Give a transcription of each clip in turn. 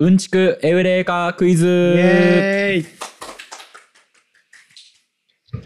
うんちくエウレカクイズ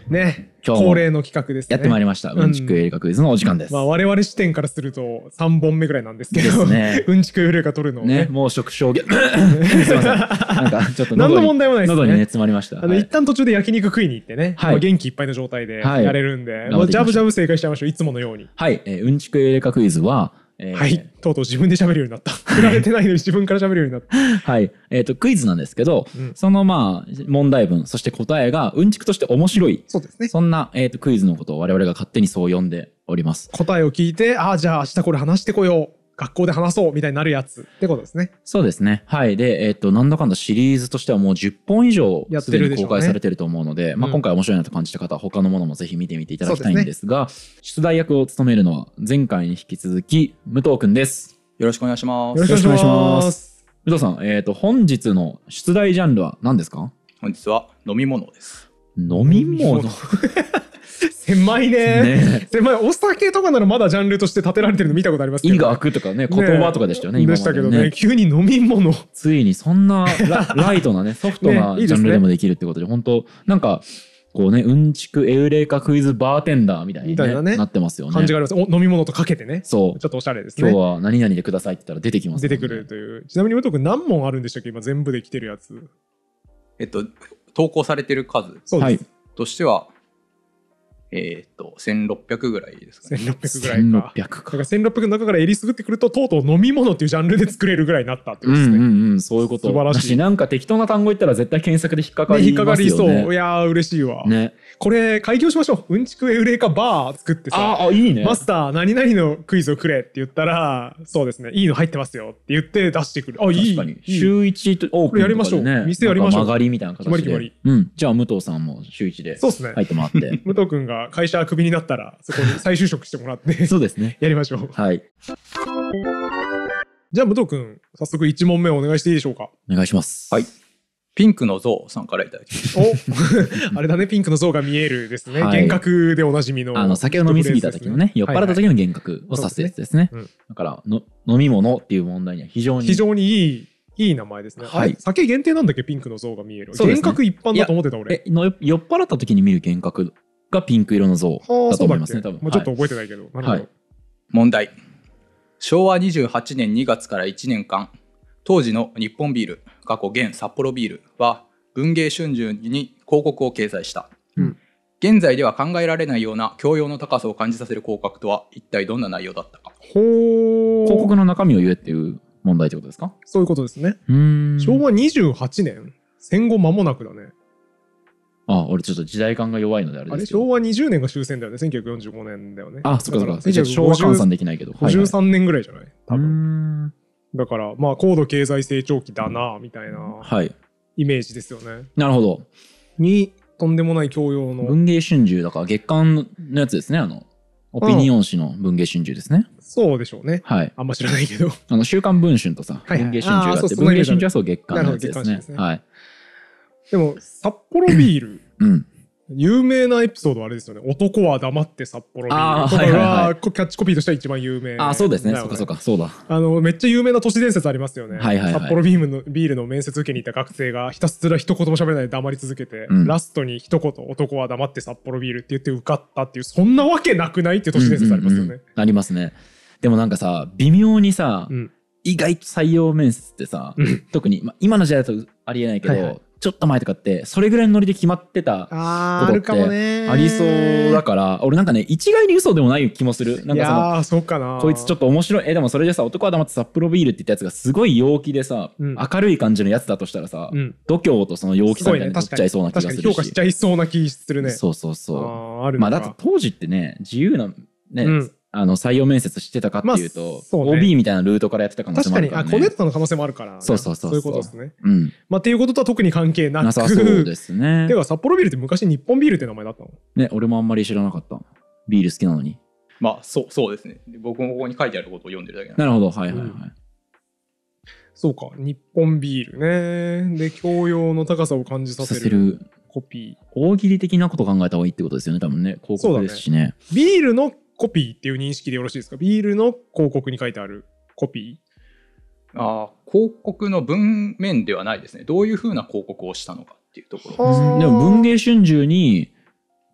ね恒例の企画です、ね、やってまいりました。うんちくエウレカクイズのお時間です。うん、まあ我々視点からすると3本目ぐらいなんですけど、ね、うんちくエウレカ取るのね、ね、もう食傷 すいません。なんかちょっと何の問題もないです喉にね詰まりました。あの、はい、一旦途中で焼肉食いに行ってね、はい、元気いっぱいの状態でやれるんで、はい、ジャブジャブ正解しちゃいましょういつものように。はい、えー、うんちくエウレカクイズはえー、はい、とうとう自分で喋るようになった。振られてないのに 自分から喋るようになった。はい、えっ、ー、とクイズなんですけど、うん、そのまあ問題文そして答えがうんちくとして面白い。そうですね。そんなえっ、ー、とクイズのことを我々が勝手にそう呼んでおります。答えを聞いて、ああじゃあ明日これ話してこよう。学校で話そうみたいになるやつってことですね。そうですね。はい。で、えっ、ー、と、なんだかんだシリーズとしてはもう10本以上すでに公開されてると思うので、でね、まあ、今回面白いなと感じた方、う他のものもぜひ見てみていただきたいんですが、すね、出題役を務めるのは前回に引き続き、武藤くんです。よろしくお願いします。よろしくお願いします。武藤さん、えっ、ー、と、本日の出題ジャンルは何ですか本日は飲み物です。飲み物 狭いねね狭いお酒とかならまだジャンルとして立てられてるの見たことありますけど医学とかね言葉とかでしたよねねでしたけどね急に飲み物ついにそんな ライトなねソフトなジャンルでもできるってことで本当なんかこうね、うんちくエウレカクイズバーテンダーみたいに、ね、ねなってますよね。感じがあります。お飲み物とかけてね。そう。ちょっとおしゃれですね。今日は何々でくださいって言ったら出てきます、ね、出てくるという。ちなみに武藤君何問あるんでしたっけ今全部できてるやつ。えっと、投稿されてる数としてはえー、っと、1600ぐらいですかね。1600ぐらいか。1600か。1600の中からえりすぐってくると、とうとう飲み物っていうジャンルで作れるぐらいになったってことですね。うんうんうん、そういうこと。素晴らしい。なんか適当な単語言ったら絶対検索で引っかかりますよね。引っかかりそう。いやー、嬉しいわ。ね。これ、開業しましょう。うんちくえうれいかバー作ってさ、ああ、いいね。マスター、何々のクイズをくれって言ったら、そうですね、いいの入ってますよって言って出してくる。あ、いい。確かに。週1オープン、ね、やりましょう。店やりましょう。曲がりみたいな形で。決まり決まり。うん。じゃあ、武藤さんも週1で入ってもらって。武藤君が会社クビになったらそこに再就職してもらって そうですねやりましょうはいじゃあ武藤君早速1問目お願いしていいでしょうかお願いしますはいピンクの像さんからいただきまお あれだねピンクの像が見えるですね、はい、幻覚でおなじみのあの酒を飲みすぎた時のね、酔っ払った時の幻覚を指すやつですね、だからの飲み物っていう問題には非常に非常にいいいい名前ですね。はい。酒限定なんだっけピンクの像が見える。幻覚一般だと思ってた俺。え、酔っ払った時に見る幻覚がピンク色の像だと思いますね、多分。もうちょっと覚えてないけど。はい、問題。昭和28年2月から1年間、当時の日本ビール、過去現札幌ビールは、文芸春秋に広告を掲載した、うん、現在では考えられないような教養の高さを感じさせる広告とは一体どんな内容だったか広告の中身を言えっていう問題ってことですかそういうことですね昭和28年戦後間もなくだねあ俺ちょっと時代感が弱いのであれですけど。昭和20年が終戦だよね1945年だよねあそっかそっか。じゃあ昭和換算できないけど。53年ぐらいじゃない多分んだからまあ高度経済成長期だなみたいなはい。イメージですよねなるほど。にとんでもない教養の文藝春秋だから月刊のやつですね。あの、オピニオン誌の文藝春秋ですね。そうでしょうねはい。あんま知らないけどあの、週刊文春とさ、はいはい文藝春秋があって、文藝春秋はそう月刊のやつですなねるほど月刊ですねはい。でも札幌ビール、うん、有名なエピソードはあれですよね「男は黙って札幌ビール」とキャッチコピーとしては一番有名、あそうですねそうかそうかそうだあのめっちゃ有名な都市伝説ありますよね、はいはいはい、札幌ビールのビールの面接受けに行った学生がひたすら一言も喋らないで黙り続けて、うん、ラストに一言「男は黙って札幌ビール」って言って受かったっていうそんなわけなくないっていう都市伝説ありますよね、うんうんうん、ありますねでもなんかさ微妙にさ、うん、意外と採用面接ってさ、特に、ま、今の時代だとありえないけど、はいはいちょっと前とかって、それぐらいのノリで決まってたことってありそうだから、か俺なんかね、一概に嘘でもない気もする。なんかその、そうかなこいつちょっと面白い。え、でもそれでさ、男は黙ってプロビールって言ったやつがすごい陽気でさ、うん、明るい感じのやつだとしたらさ、うん、度胸とその陽気さみたいに取っちゃいそうな気がするし。ね、評価しちゃいそうな気するね。そうそうそう。あまあだって当時ってね、自由な、ね、うんあの採用面接してたかっていうと、まあそうね、OB みたいなルートからやってた可能性もあるから、ね、確かにあコネクトの可能性もあるから、そうそうそうそういうことですね、うんまあ、っていうこととは特に関係なくなさそうですねてか 札幌ビールって昔日本ビールって名前だったのね俺もあんまり知らなかったビール好きなのにまあそうそうですね僕もここに書いてあることを読んでるだけなるほどはいはいはい、うん、そうか日本ビールねで教養の高さを感じさせるコピー大喜利的なこと考えた方がいいってことですよね多分ね広告ですしねねビールのコピーっていう認識でよろしいですかビールの広告に書いてあるコピーあ広告の文面ではないですねどういうふうな広告をしたのかっていうところですでも文藝春秋に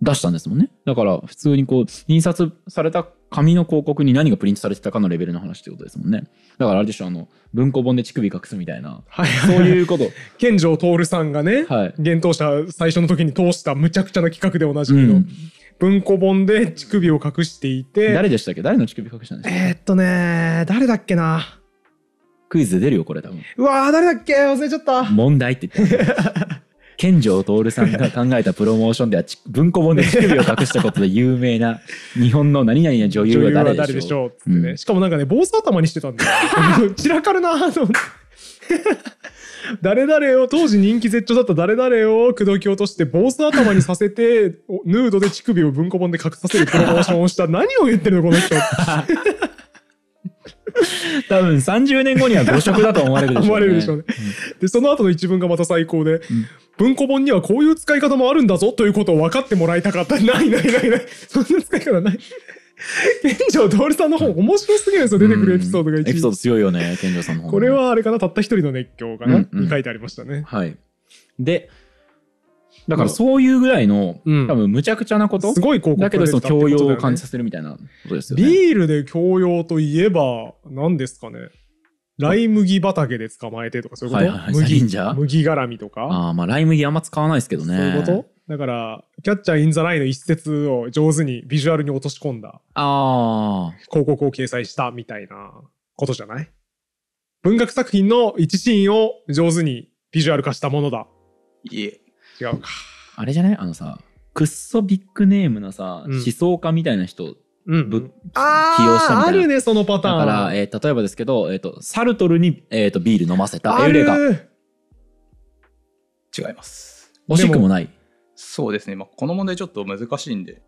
出したんですもんねだから普通にこう印刷された紙の広告に何がプリントされてたかのレベルの話ってことですもんねだからあれでしょあの文庫本で乳首隠すみたいな、はい、そういうこと 健城徹さんがね厳冬、は者最初の時に通したむちゃくちゃな企画でおなじみの、うん文庫本で乳首を隠していて誰でしたっけ誰の乳首隠したんですかえー、っとね誰だっけなクイズ出るよこれ多分うわ誰だっけ忘れちゃった問題って言って 健城徹さんが考えたプロモーションでは文庫本で乳首を隠したことで 有名な日本の何々の女優は誰でしょう、ねうん、しかもなんかね坊主頭にしてたんだ散 らかるなと思って 誰々を、当時人気絶頂だった誰々を口説き落として、坊主頭にさせて、ヌードで乳首を文庫本で隠させるプロモーションをした。何を言ってるの、この人。多分30年後には誤色だと思われるでしょうね。思われるでしょうね。うん、で、その後の一文がまた最高で、うん、文庫本にはこういう使い方もあるんだぞということを分かってもらいたかった。ないないないない。そんな使い方ない。健城徹さんの本面白すぎるんですよ出てくるエピソードがエピソード強いよね健城さんの本、これはあれかなたった一人の熱狂かな、うんうん、に書いてありましたねはいでだからそういうぐらいの、うん、多分むちゃくちゃなこと、すごい広告だけどその教養を感じさせるみたいなことですよね。ビールで教養といえば何ですかねライ麦畑で捕まえてとかそういうこと、はいはいはい、麦麦絡みとかああまあライ麦あんま使わないですけどねそういうことだから、キャッチャーインザライの一節を上手にビジュアルに落とし込んだ。ああ。広告を掲載したみたいなことじゃない文学作品の一シーンを上手にビジュアル化したものだ。いえ。違うか。あれじゃないあのさ、くっそビッグネームのさ、うん、思想家みたいな人うん、ぶ起用したみたいな。あるね、そのパターン。だから、えー、例えばですけど、えっ、ー、と、サルトルに、えーと、ビール飲ませたエウレガ。違います。惜しくもない。そうですね、まあ、この問題ちょっと難しいんで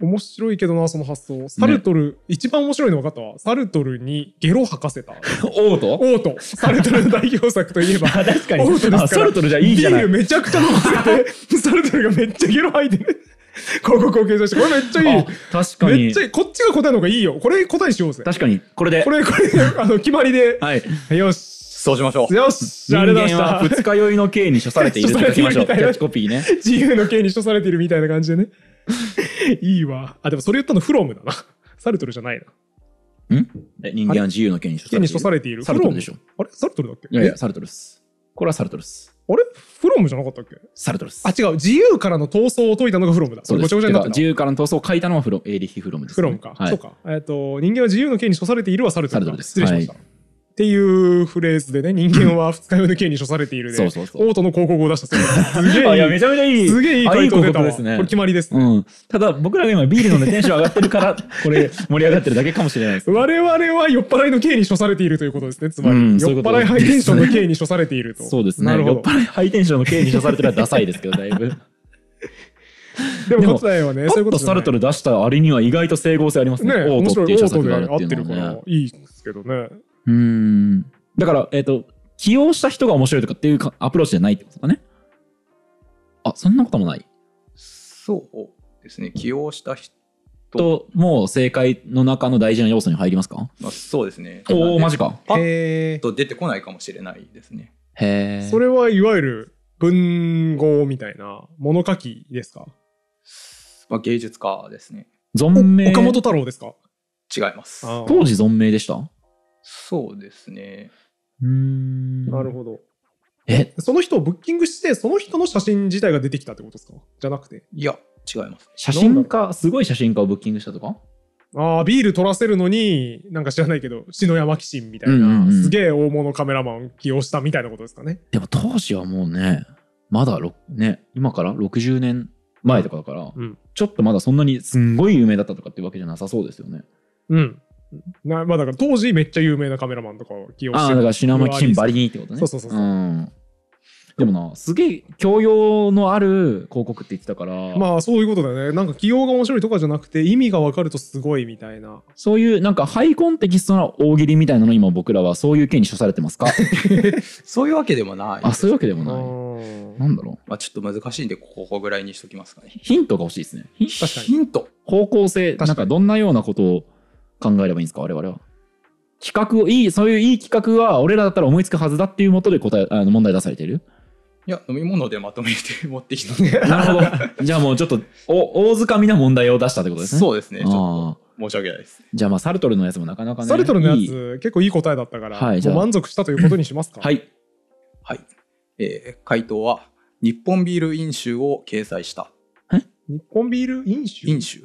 面白いけどなその発想サルトル、ね、一番面白いの分かったわサルトルにゲロ吐かせた オートオートサルトルの代表作といえば 確かにオートですサルトルじゃいいじゃいビールめちゃくちゃ飲ませて サルトルがめっちゃゲロ吐いてる広告を掲載してこれめっちゃいい確かにめっちゃいいこっちが答えの方がいいよこれ答えしようぜ確かにこれでこれこれあの決まりで、はい、よしそうしましょう。よし人あ間は二日酔いの刑に処されていると書きましょう。キャッチコピーね。自由の刑に処されているみたいな感じでね。いいわ。あ、でもそれ言ったのフロムだな。サルトルじゃないな。え人間は自由の刑に処されている。ている。サルトルでしょ。あれサルトルだっけいやいや、サルトルっす。これはサルトルっす。あれフロムじゃなかったっけサルトルっす。あ、違う。自由からの闘争を解いたのがフロムだ。そうでごちゃごちゃになっ自由からの闘争を書いたのはフロエーリヒ・フロムです、フロムか。はいそうか。えっと、人間は自由の刑に処されているはサルトサルトルです失礼しました。っていうフレーズでね、人間は二日酔いの刑に処されているで、そうそうそうの広告を出した すげえいや、めちゃめちゃいい。すげえいい回答出たですね。これ決まりですね、うん。ただ、僕らが今ビール飲んでテンション上がってるから、これ 盛り上がってるだけかもしれないです、我々は酔っ払いの刑に処されているということですね。つまり、うん、酔っ払いハイテンションの刑に処されていると。そうですね。酔っ払いハイテンションの刑に処されてるのはダサいですけど、だいぶ。でも答えはね、そういうこと。サルトル出したあれには意外と整合性ありますね。ね面白い。オートで合ってるから、いいですけどね。うんだから、えっ、ー、と、起用した人が面白いとかっていうアプローチじゃないってことだね。あ、そんなこともないそうですね。起用した人ともう正解の中の大事な要素に入りますか、まあ、そうですね。おお、マジか。ええ。と出てこないかもしれないですね。へえ。それはいわゆる文豪みたいな物書きですかまあ芸術家ですね。存命。岡本太郎ですか違います。当時存命でしたそうですね。うんなるほど。えその人をブッキングして、その人の写真自体が出てきたってことですかじゃなくて。いや、違います。写真家、すごい写真家をブッキングしたとかああ、ビール取らせるのに、なんか知らないけど、篠山紀信みたいな、うんうんうん、すげえ大物カメラマン起用したみたいなことですかね。でも当時はもうね、まだ、ね、今から60年前とかだから、うん、ちょっとまだそんなにすんごい有名だったとかっていうわけじゃなさそうですよね。うん。なまあだから当時めっちゃ有名なカメラマンとかを起用してああだから品間金バリにってことねそうそうそうそう、うん、でもなすげえ教養のある広告って言ってたからまあそういうことだよねなんか起用が面白いとかじゃなくて意味が分かるとすごいみたいなそういうなんかハイコンテキストな大喜利みたいなの今僕らはそういう件に処されてますか そういうわけでもないあそういうわけでもないなんだろう、まあ、ちょっと難しいんでここぐらいにしときますかねヒントが欲しいですねヒント方向性なんかどんなようなことを考えればいいんですか我々は。企画をいいそういういい企画は俺らだったら思いつくはずだっていうもとで答えあの問題出されてるいや飲み物でまとめて 持ってきたなるほどじゃあもうちょっとお大づかみな問題を出したってことですねそうですねちょっと申し訳ないですじゃあまあサルトルのやつもなかなかねサルトルのやつ結構いい答えだったから、はい、もう満足したということにしますかはいはいえー、回答は日本ビール飲酒を掲載した日本ビール飲酒飲酒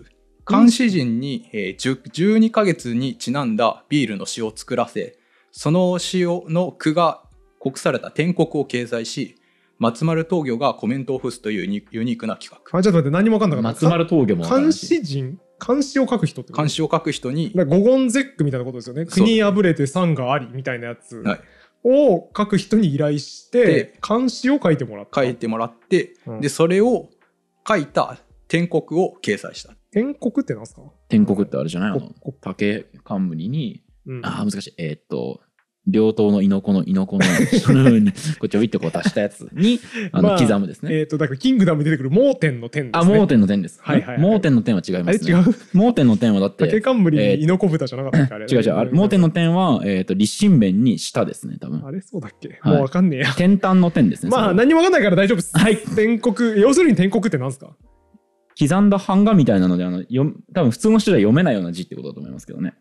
監視人に、えー、12ヶ月にちなんだビールの詩を作らせその詩の句が国された天国を掲載し松丸峠がコメントを付すというユニークな企画あちょっと待って何も分かんなかった松丸峠も監視人漢詩を書く人漢詩を書く人に五言絶句みたいなことですよね国破れて三がありみたいなやつを書く人に依頼して漢詩を書いてもらった書いてもらって、うん、でそれを書いた篆刻を掲載した天国ってなんですか天国ってあれじゃないの竹冠に、ああ難しいえっと両党の猪子の猪子の こうちょびっとこう足したやつに あの、刻むですね。えっ、とだからキングダムに出てくる盲点の点です、ね。あ盲点の点です。はいはい、盲点の点は違います、ね、違う。盲点の点はだって。竹冠に猪子豚じゃなかったっけ違う違う。盲点の点はえっ、と立身弁に下ですね多分。あれそうだっけ。もうわかんねえや。天端の点ですね。まあ何もわかんないから大丈夫です。はい。天国要するに天国ってなんすか。刻んだ版画みたいなのであの多分普通の人では読めないような字ってことだと思いますけどね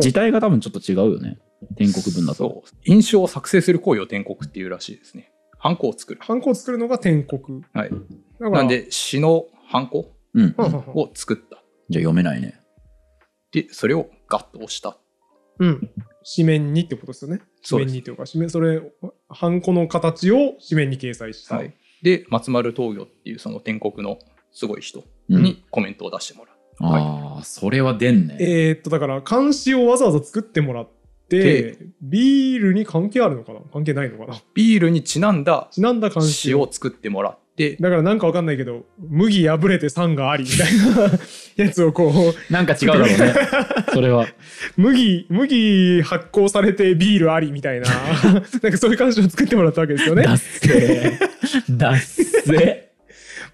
字体が多分ちょっと違うよね篆刻文だと印象を作成する行為を篆刻っていうらしいですねハンコを作るハンコを作るのが篆刻はいなんで詩のハンコを作った、じゃあ読めないねでそれをガッと押したうん紙面にってことですよね紙面にというか紙面それハンコの形を紙面に掲載した、はい、で松丸東魚っていうその篆刻のすごい人にコメントを出してもらう。うんはい、ああ、それは出んね。えー、っと、だから、監視をわざわざ作ってもらって、ビールに関係あるのかな関係ないのかなビールにちなんだ、ちなんだ監視を作ってもらって、だからなんかわかんないけど、麦破れて酸がありみたいな やつをこう。なんか違うだろうね。それは。麦、麦発酵されてビールありみたいな、なんかそういう監視を作ってもらったわけですよね。だっせだっせ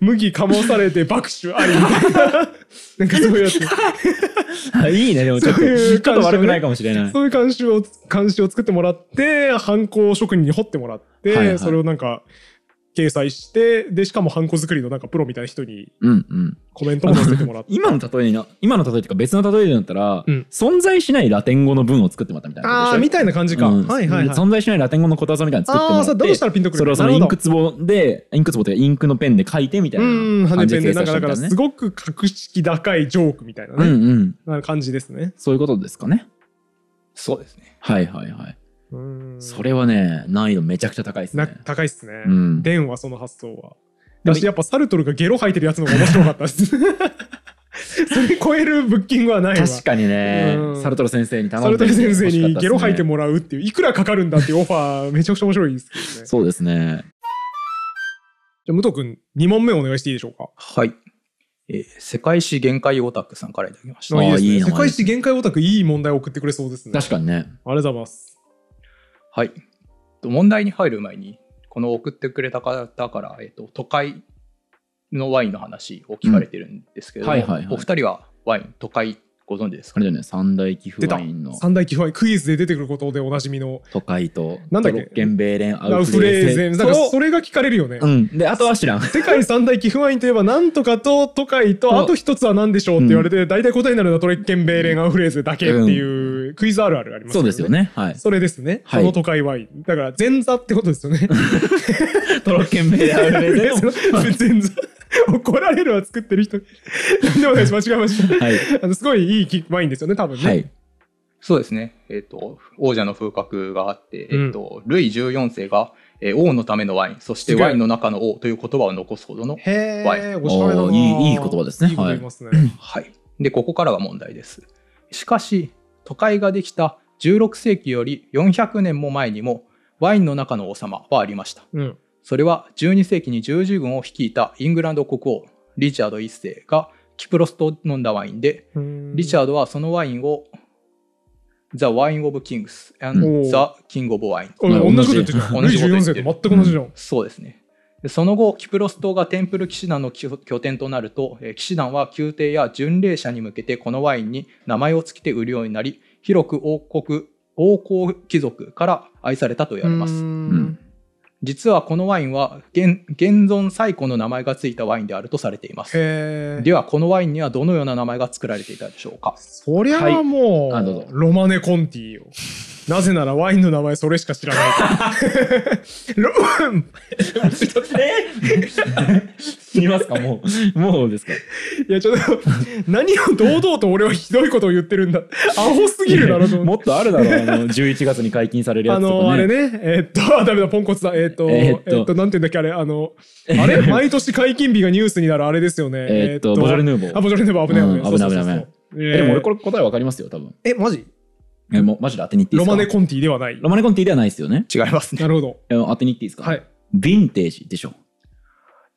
麦かもされて爆手ありみたいな。なんかそういうやつ。あいいね、でもちょっと、そういうちょっと悪くないかもしれない。そういう監修を、監修を作ってもらって、犯行職人に掘ってもらって、はいはいそれをなんか、掲載して、で、しかもハンコ作りのなんかプロみたいな人に、コメントも載せてもらって、うんうん、今の例えな、今の例えっていうか別の例えでなったら、うん、存在しないラテン語の文を作ってもらったみたいな。ああ、みたいな感じか、うん、はいはい、はい、存在しないラテン語のことわざみたいな作ってもらって。ああ、どうしたらピンとくるそれをそのインク壺で、インク壺ボというかインクのペンで書いてみたいな感じで、うん、羽ペンで、だからすごく格式高いジョークみたいなね、うんうん、な感じですね。そういうことですかね。そうですね。はいはいはい。それはね難易度めちゃくちゃ高いですね高いっすね、うん、電話その発想は私やっぱサルトルがゲロ吐いてるやつの方が面白かったです それ超えるブッキングはないわ確かにね、うん、サルトル先生に頼んでサルトル先生にゲロ吐いてもらうっていういくらかかるんだっていうオファーめちゃくちゃ面白いですけどね そうですねじゃあ武藤君2問目お願いしていいでしょうかはいえー、世界史限界オタクさんからいただきました。いいね、世界史限界オタクいい問題送ってくれそうですね。確かにね。ありがとうございます。はい。問題に入る前に、この送ってくれた方から、えっと、都会のワインの話を聞かれてるんですけど、お二人はワイン、都会ご存知ですかれね三大寄付ワインの三大寄付ワインクイズで出てくることでおなじみの都会となんだっけロッケンベーレンアウフレーゼンだからそれが聞かれるよねうんであとは知らん世界三大寄付ワインといえば何とかと都会とあと一つは何でしょうって言われて大体、答えになるのはトレッケンベーレンアウフレーゼだけっていうクイズあるあるあります、ねそうですよねはいそれですね、はい、この都会ワインだから前座ってことですよね トロッケンベーレンアウフレーゼ 前座 怒られるは作ってる人。でもないです。間違えました。はい。あのすごいいいワインですよね、多分ね。はい。そうですね。えっ、と、王者の風格があって、えっ、と、ルイ14世が、えー王のためのワイン、そしてワインの中の王という言葉を残すほどの、ワへインおしゃれだないいいい言葉ですねいいこいすね。はい。で、ここからは問題です。しかし、都会ができた16世紀より400年も前にも、ワインの中の王様はありました。うん。それは12世紀に十字軍を率いたイングランド国王リチャード1世がキプロスと飲んだワインでリチャードはそのワインを The Wine of Kings and the King of Wine 同じこと同じ全く同じじゃん、そうですねその後キプロス島がテンプル騎士団の拠点となると騎士団は宮廷や巡礼者に向けてこのワインに名前を付けて売るようになり広く王国王侯貴族から愛されたと言われます、うん実はこのワインは現存最古の名前がついたワインであるとされていますではこのワインにはどのような名前が作られていたでしょうかそりゃもう、はい、ロマネ・コンティなぜならワインの名前それしか知らないかンロ死にますかもう。もうですか。いや、ちょっと、何を堂々と俺はひどいことを言ってるんだ。アホすぎるだろ もっとあるだろう。あの、11月に解禁されるやあつとか、ね。の、あれ。ね、えっと、あダメだ、ポンコツだ。えっと、え えっっとなんていうんだっけ、あれ、あの、あれ、毎年解禁日がニュースになるあれですよね。えっとボジョレ・ヌーボーあ、ボジョレ・ヌーボー、危ない危ない。ん危ない危ないええでも俺これ答えわかりますよ、多分。え、マジえ、もうマジで当てに行っていいロですかマネコンティではない。ロマネコンティではないですよね。違いますねな。るほど。え当てに行っていいですかはい。ヴィンテージでしょ。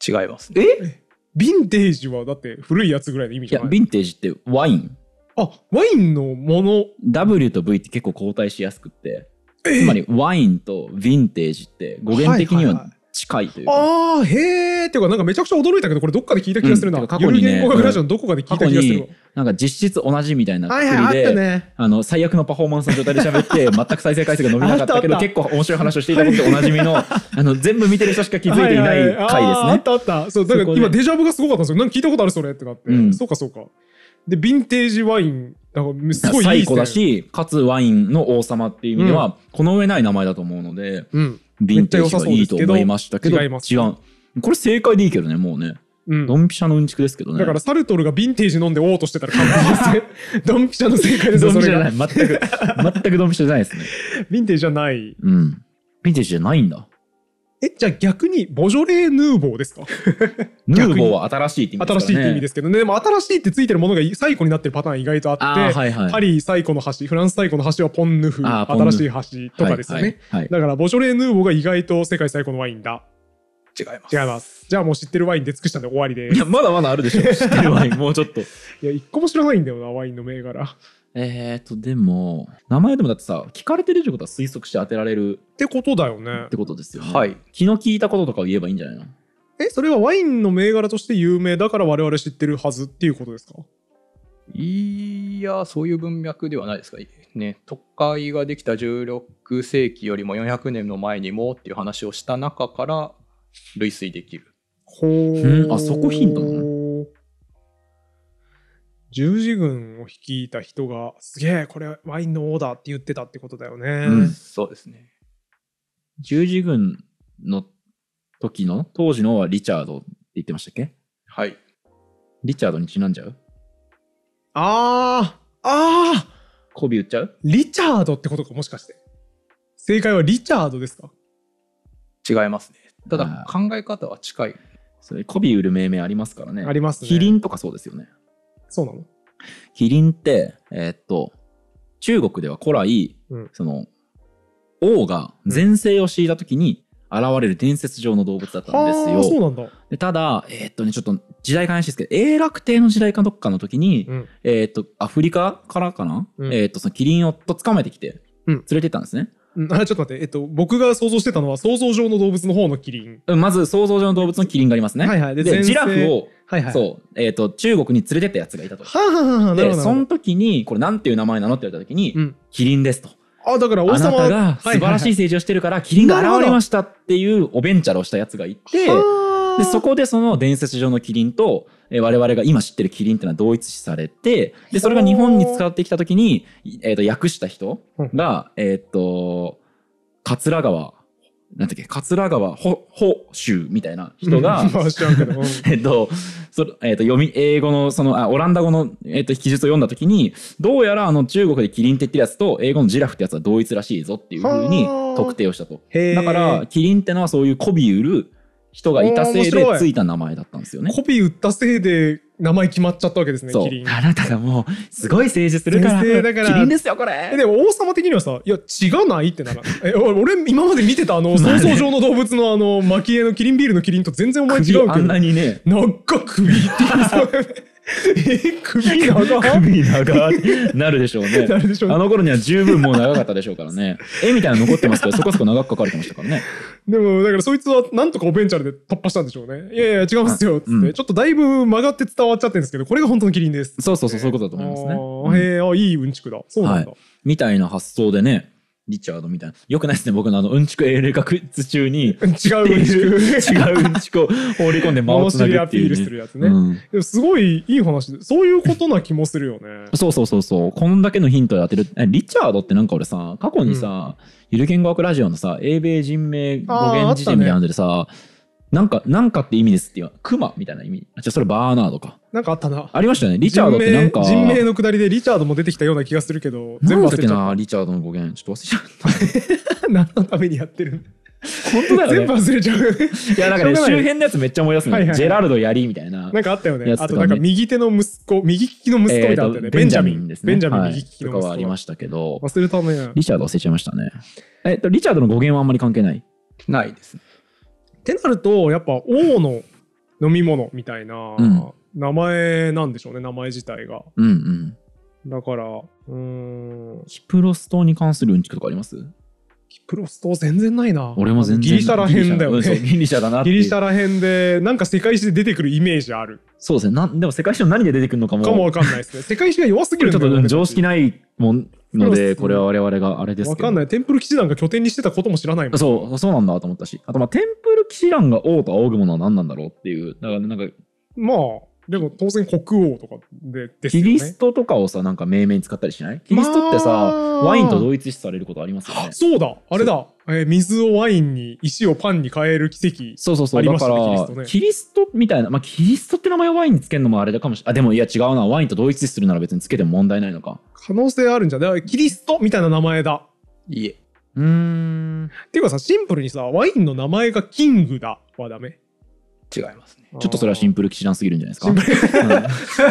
違いますね。えヴィンテージはだって古いやつぐらいの意味いじゃや、ヴィンテージってワイン。あ、ワインのもの。W と V って結構交代しやすくって、つまりワインとヴィンテージって語源的にはは近いというか。ああ、へえっていうか、なんかめちゃくちゃ驚いたけど、これどっかで聞いた気がするな。うん、過去に、ね、言語学ラジオのどこかで聞いた気がする、なんか実質同じみたいな作りで、ね、あの、最悪のパフォーマンスの状態で喋って、全く再生回数が伸びなかったけど、結構面白い話をしていたことでおなじみの、あの、全部見てる人しか気づいていない回ですね。はいはい、あったあった。そう、だから今デジャブがすごかったんですよ。なんか聞いたことあるそれってなって。うん、そうかそうか。で、ヴィンテージワインだからすごいいい、ね、最古だしかつワインの王様っていう意味では、うん、この上ない名前だと思うので、うん、ヴィンテージがいいと思いましたけど違いまうこれ正解でいいけどねもうねうん。ドンピシャのうんちくですけどね。だからサルトルがヴィンテージ飲んでおうとしてたら完璧ですね。ドンピシャの正解ですよ、それじゃない。全く、全くドンピシャじゃないですね。ヴィンテージじゃない。うん。ヴィンテージじゃないんだ。え、じゃあ逆に、ボジョレー・ヌーボーですか ヌーボーは新しいって意味ですね。新しいって意味ですけどね。でも新しいってついてるものが最古になってるパターン意外とあって、はいはい、パリ最古の橋、フランス最古の橋はポンヌフ、新しい橋とかですよね、はいはいはい。だからボジョレー・ヌーボーが意外と世界最古のワインだ。違います。違います。じゃあもう知ってるワインで尽くしたんで終わりでいや、まだまだあるでしょ。知ってるワイン、もうちょっと。いや、一個も知らないんだよな、ワインの銘柄。えーと、でも、名前でもだってさ、聞かれてるってことは推測して当てられるってことだよねってことですよね。はい。気の利いたこととかを言えばいいんじゃないのえそれはワインの銘柄として有名だから我々知ってるはずっていうことですかいや、そういう文脈ではないですか。ね、都会ができた16世紀よりも400年の前にもっていう話をした中から類推できる。ほう、うん、あそこヒントなの十字軍を率いた人がすげえこれワインのオーダーって言ってたってことだよね、うん、そうですね十字軍の時の当時のはリチャードって言ってましたっけはいリチャードにちなんじゃうあーあー媚び売っちゃうリチャードってことかもしかして正解はリチャードですか違いますねただ考え方は近いそれ媚び売る命名ありますからねありますねキリンとかそうですよねそうなのキリンって、えー、っと、中国では古来、うん、その、王が全盛を敷いた時に現れる伝説上の動物だったんですよ。そうなんだでただ、えー、っとね、ちょっと時代が怪しいですけど、永楽帝の時代かどっかの時に、うん、えっと、アフリカからかな、うん、えっと、そのキリンをと捕まえてきて、連れてったんですね。あちょっと待って、えっと、僕が想像してたのは想像上の動物の方のキリン。まず想像上の動物のキリンがありますね。はいはい、でジラフを、はいはい、そう、えっ、ー、と、中国に連れてったやつがいたと。はははで、その時に、これなんていう名前なのって言われた時に、うん、キリンですと。あだから王様あなたが素晴らしい政治をしてるから、キリンが現れましたっていうおべんちゃらをしたやつがいて、でそこでその伝説上のキリンとえ我々が今知ってるキリンっていうのは同一視されてでそれが日本に伝わってきた時に、えー、と訳した人が、えっ、と桂川なんだっけ桂川保州みたいな人が、えっとそえっと読み英語のそのあオランダ語の、えっと記述を読んだ時にどうやらあの中国でキリンって言ってるやつと英語のジラフってやつは同一らしいぞっていうふうに特定をしたとだからキリンってのはそういう媚びうる人がいたせいでついた名前だったんですよね。コピー売ったせいで名前決まっちゃったわけですね、キリン。あなたがもう、すごい政治するから、だからキリンですよ、これ。でも王様的にはさ、いや、違ないってなら、え俺、今まで見てた、あの、想像上の動物の、あの、蒔絵のキリンビールのキリンと全然お前違うけど。あんなにね。なんか首っていそうだね。首長首長なるでしょうね。なるでしょう、ね、あの頃には十分もう長かったでしょうからね。絵みたいなの残ってますけど、そこそこ長く書かれてましたからね。でも、だからそいつはなんとかおベンチャーで突破したんでしょうね。いやいや、違うんですよ。って、うん、ちょっとだいぶ曲がって伝わっちゃってるんですけど、これが本当のキリンです。そうそうそう、そういうことだと思いますね。へえ、いいうんちくだ。そうなんだ。はいみたいな発想でね、リチャードみたいな。よくないですね、僕のあの、うんちく英霊学術中に。違ううんちく。違ううんちくを放り込んで回すっていう、ね。アピールするやつね。うん、すごいいい話そういうことな気もするよね。そうそうそうそう。こんだけのヒントで当てる。リチャードってなんか俺さ、過去にさ、うん、ゆる言語学ラジオのさ、英米人名語源辞典みたいなのでさ、なんか、なんかって意味ですっていう、クマみたいな意味。あ、じゃそれバーナードか。なんかあったな。ありましたね。リチャードってなんか。人名のくだりでリチャードも出てきたような気がするけど、全部忘れちゃった。な、リチャードの語源。ちょっと忘れちゃった。何のためにやってる本当だよ、ね、全部忘れちゃう。いや、なんかね、周辺のやつめっちゃ思い出すね、はいはい、ジェラルドやりみたいな。なんかあったよね。あと、なんか右手の息子、右利きの息子みたいな、ねえー、ベンジャミンですね。ベンジャミン右利きの息子。はい、とかはありましたけど。忘れたね。リチャード忘れちゃいましたね。えっと、リチャードの語源はあんまり関係ないないですね。ってなるとやっぱ王の飲み物みたいな名前なんでしょうね、名前自体が。うんうんだから、うん。キプロス島に関するうんちくとかありますキプロス島全然ないな。俺も全然ギリシャらへんだよね。ギリシャだなギリシャらへんで、なんか世界史で出てくるイメージある。そうですね。なでも世界史の何で出てくるのかも。かもわかんないですね。世界史が弱すぎるちょっと常識ないもんので、これは我々があれですけど。わかんない。テンプル騎士団が拠点にしてたことも知らないもん。そう、そうなんだと思ったし。あと、まあ、テンプル騎士団が王と仰ぐものは何なんだろうっていう。だから、なんか。まあ、でも当然国王とかでですよね。キリストとかをさなんか命名に使ったりしないキリストってさ、ワインと同一視されることありますよね。そうだあれだ、えー、水をワインに石をパンに変える奇跡、ね、そうそうそうだからキリスト、みたいな、まあ、キリストって名前をワインにつけるのもあれだかもしれないあでもいや違うなワインと同一視するなら別につけても問題ないのか。可能性あるんじゃないキリストみたいな名前だ。いえ。うん。っていうかさシンプルにさワインの名前がキングだはダメ違いますね。ちょっとそれはシンプル騎士団すぎるんじゃないですか。シ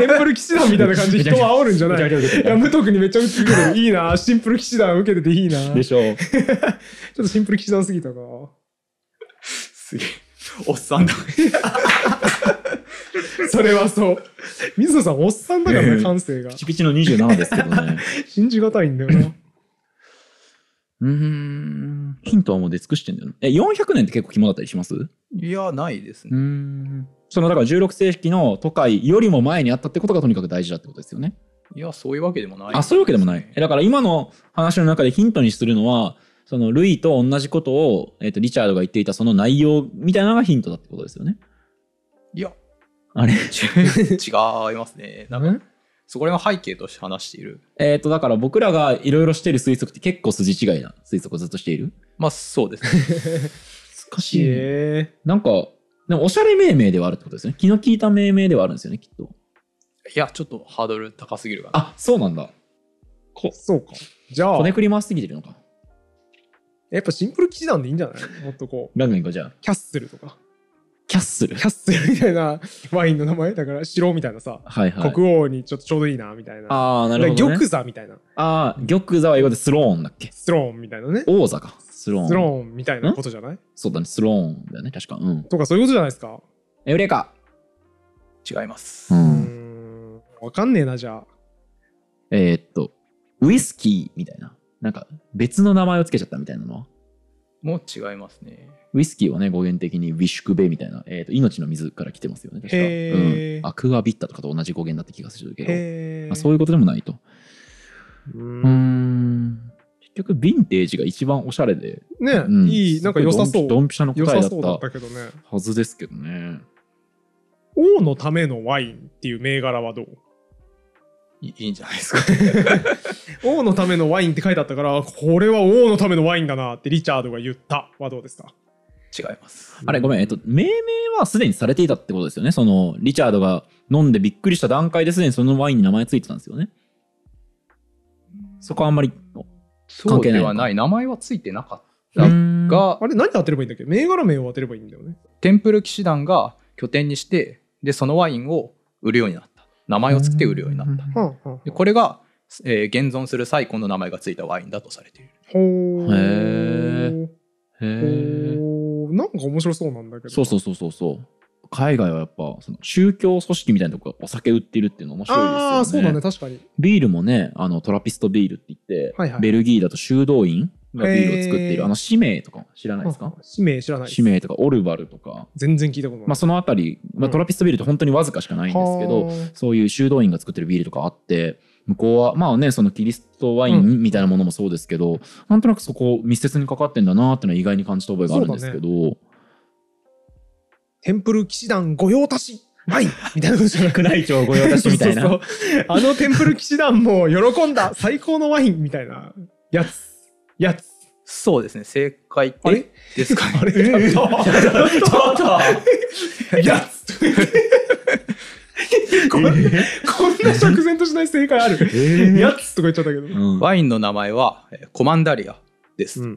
ンプル、騎士団みたいな感じで 人を煽るんじゃないいや、無徳にめっちゃ受けてる。いいな、シンプル騎士団受けてていいな。でしょう。ちょっとシンプル騎士団すぎたか。すげえ。おっさんだ。それはそう。水野さん、おっさんだからね、感性が。ピチピチの27ですけどね。信じがたいんだよな。うん。ヒントはもう出尽くしてんだよ、ね、え、400年って結構肝だったりしますいや、ないですね。うん。そのだから16世紀の都会よりも前にあったってことがとにかく大事だってことですよね。いや、そういうわけでもない、ね、あ、そういうわけでもない。だから今の話の中でヒントにするのは、そのルイと同じことを、えーと、とリチャードが言っていたその内容みたいなのがヒントだってことですよね。いや、あれ 違いますね。なんかそこら辺は背景として話している。えっ、と、だから僕らがいろいろしてる推測って結構筋違いな推測をずっとしているまあ、そうですね。難しい、ね、えー、なんか、でもおしゃれ命名ではあるってことですね。気の利いた命名ではあるんですよね、きっと。いや、ちょっとハードル高すぎるかな。あ、そうなんだ。こそうか。じゃあ。こねくり回しすぎてるのか。やっぱシンプル騎士団でいいんじゃないもっとこう。ランガンいじゃあ。キャッスルとか。キャッスルキャッスルみたいなワインの名前だから城みたいなさ、はいはい、国王にちょっとちょうどいいなみたいなああなるほど、ね、玉座みたいなああ玉座は英語でスローンだっけスローンみたいなね王座かスローンスローンみたいなことじゃないそうだねスローンだよね確かうんとかそういうことじゃないですかエウレカ違いますうんわかんねえなじゃあえー、っとウイスキーみたいななんか別の名前をつけちゃったみたいなのはもう違いますねウイスキーはね、語源的にウィシュクベみたいな、えー、と命の水から来てますよね、確か、うん。アクアビッタとかと同じ語源だった気がするけど、まあ、そういうことでもないと。うん結局、ヴィンテージが一番おしゃれで。ね、うん、いい、なんか良さそう。ドンピシャの答えだったけどね。はずですけどね。王のためのワインっていう銘柄はどういいんじゃないですか 王のためのワインって書いてあったからこれは王のためのワインだなってリチャードが言ったはどうですか違います。あれ、ごめん、えっと、命名はすでにされていたってことですよね。その、リチャードが飲んでびっくりした段階ですでにそのワインに名前ついてたんですよね。そこはあんまり関係ない。そうではない。名前はついてなかったが、あれ、何当てればいいんだっけ銘柄名を当てればいいんだよね。テンプル騎士団が拠点にして、で、そのワインを売るようになった。名前をつけて売るようになった。でこれが、えー、現存する最古の名前がついたワインだとされている。ー。へー。へー。なんか面白そうなんだけどそうそうそうそうそう海外はやっぱその宗教組織みたいなとこがお酒売ってるっていうの面白いですよね。ああそうだね確かに。ビールもねあのトラピストビールって言って、はいはい、ベルギーだと修道院がビールを作っているあの使命とか知らないですか使命知らない使命とかオルバルとか全然聞いたことない、まあ、その辺り、まあ、トラピストビールって本当にわずかしかないんですけど、うん、そういう修道院が作ってるビールとかあって向こうはまあねそのキリストワインみたいなものもそうですけど、うん、なんとなくそこ密接にかかってんだなっていうのは意外に感じた覚えがあるんですけど、ね、テンプル騎士団御用達はいみたいなことじゃなくない御用達みたいなそうあのテンプル騎士団も喜んだ最高のワインみたいなやつやつそうですね、正解あれですかね。や こな釈然としない正解ある。やつとか言っちゃったけど。ワインの名前は、コマンダリアです。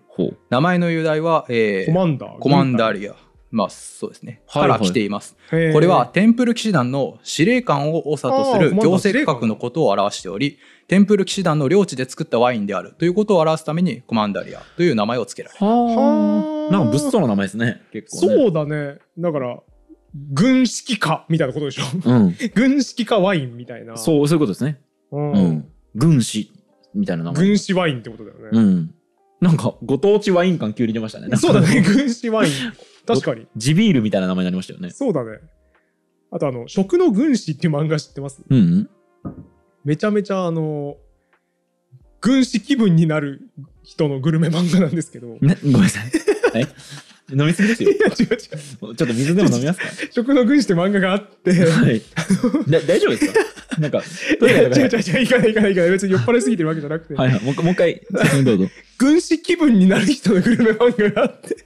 名前の由来は、えー、コマンダコマンダリア。まあそうですね、から来ています。これはテンプル騎士団の司令官を長とする行政区画のことを表しており、テンプル騎士団の領地で作ったワインであるということを表すためにコマンダリアという名前を付けられる。はあ。なんか物騒な名前ですね。結構、ね、そうだね。だから軍式化みたいなことでしょ、うん、軍式化ワインみたいなそうそういうことですね、うん、うん、軍師みたいな名前軍師ワインってことだよねうんなんかご当地ワイン感急に出ましたねそうだね軍師ワイン 確かに地ビールみたいな名前になりましたよねそうだねあとあの「食の軍師」っていう漫画知ってます、うん、うん、めちゃめちゃあの軍師気分になる人のグルメ漫画なんですけど、ごめんなさい、はい 飲みすぎですよ。いや違う違う。ちょっと水でも飲みますか。食の軍師って漫画があって。はい。大丈夫ですか。なんか。いや違う違う違う。いかない行かない行かない。別に酔っ払いすぎてるわけじゃなくて。はいはい。もう一回、一回どうぞ。軍師気分になる人のグルメ漫画があって。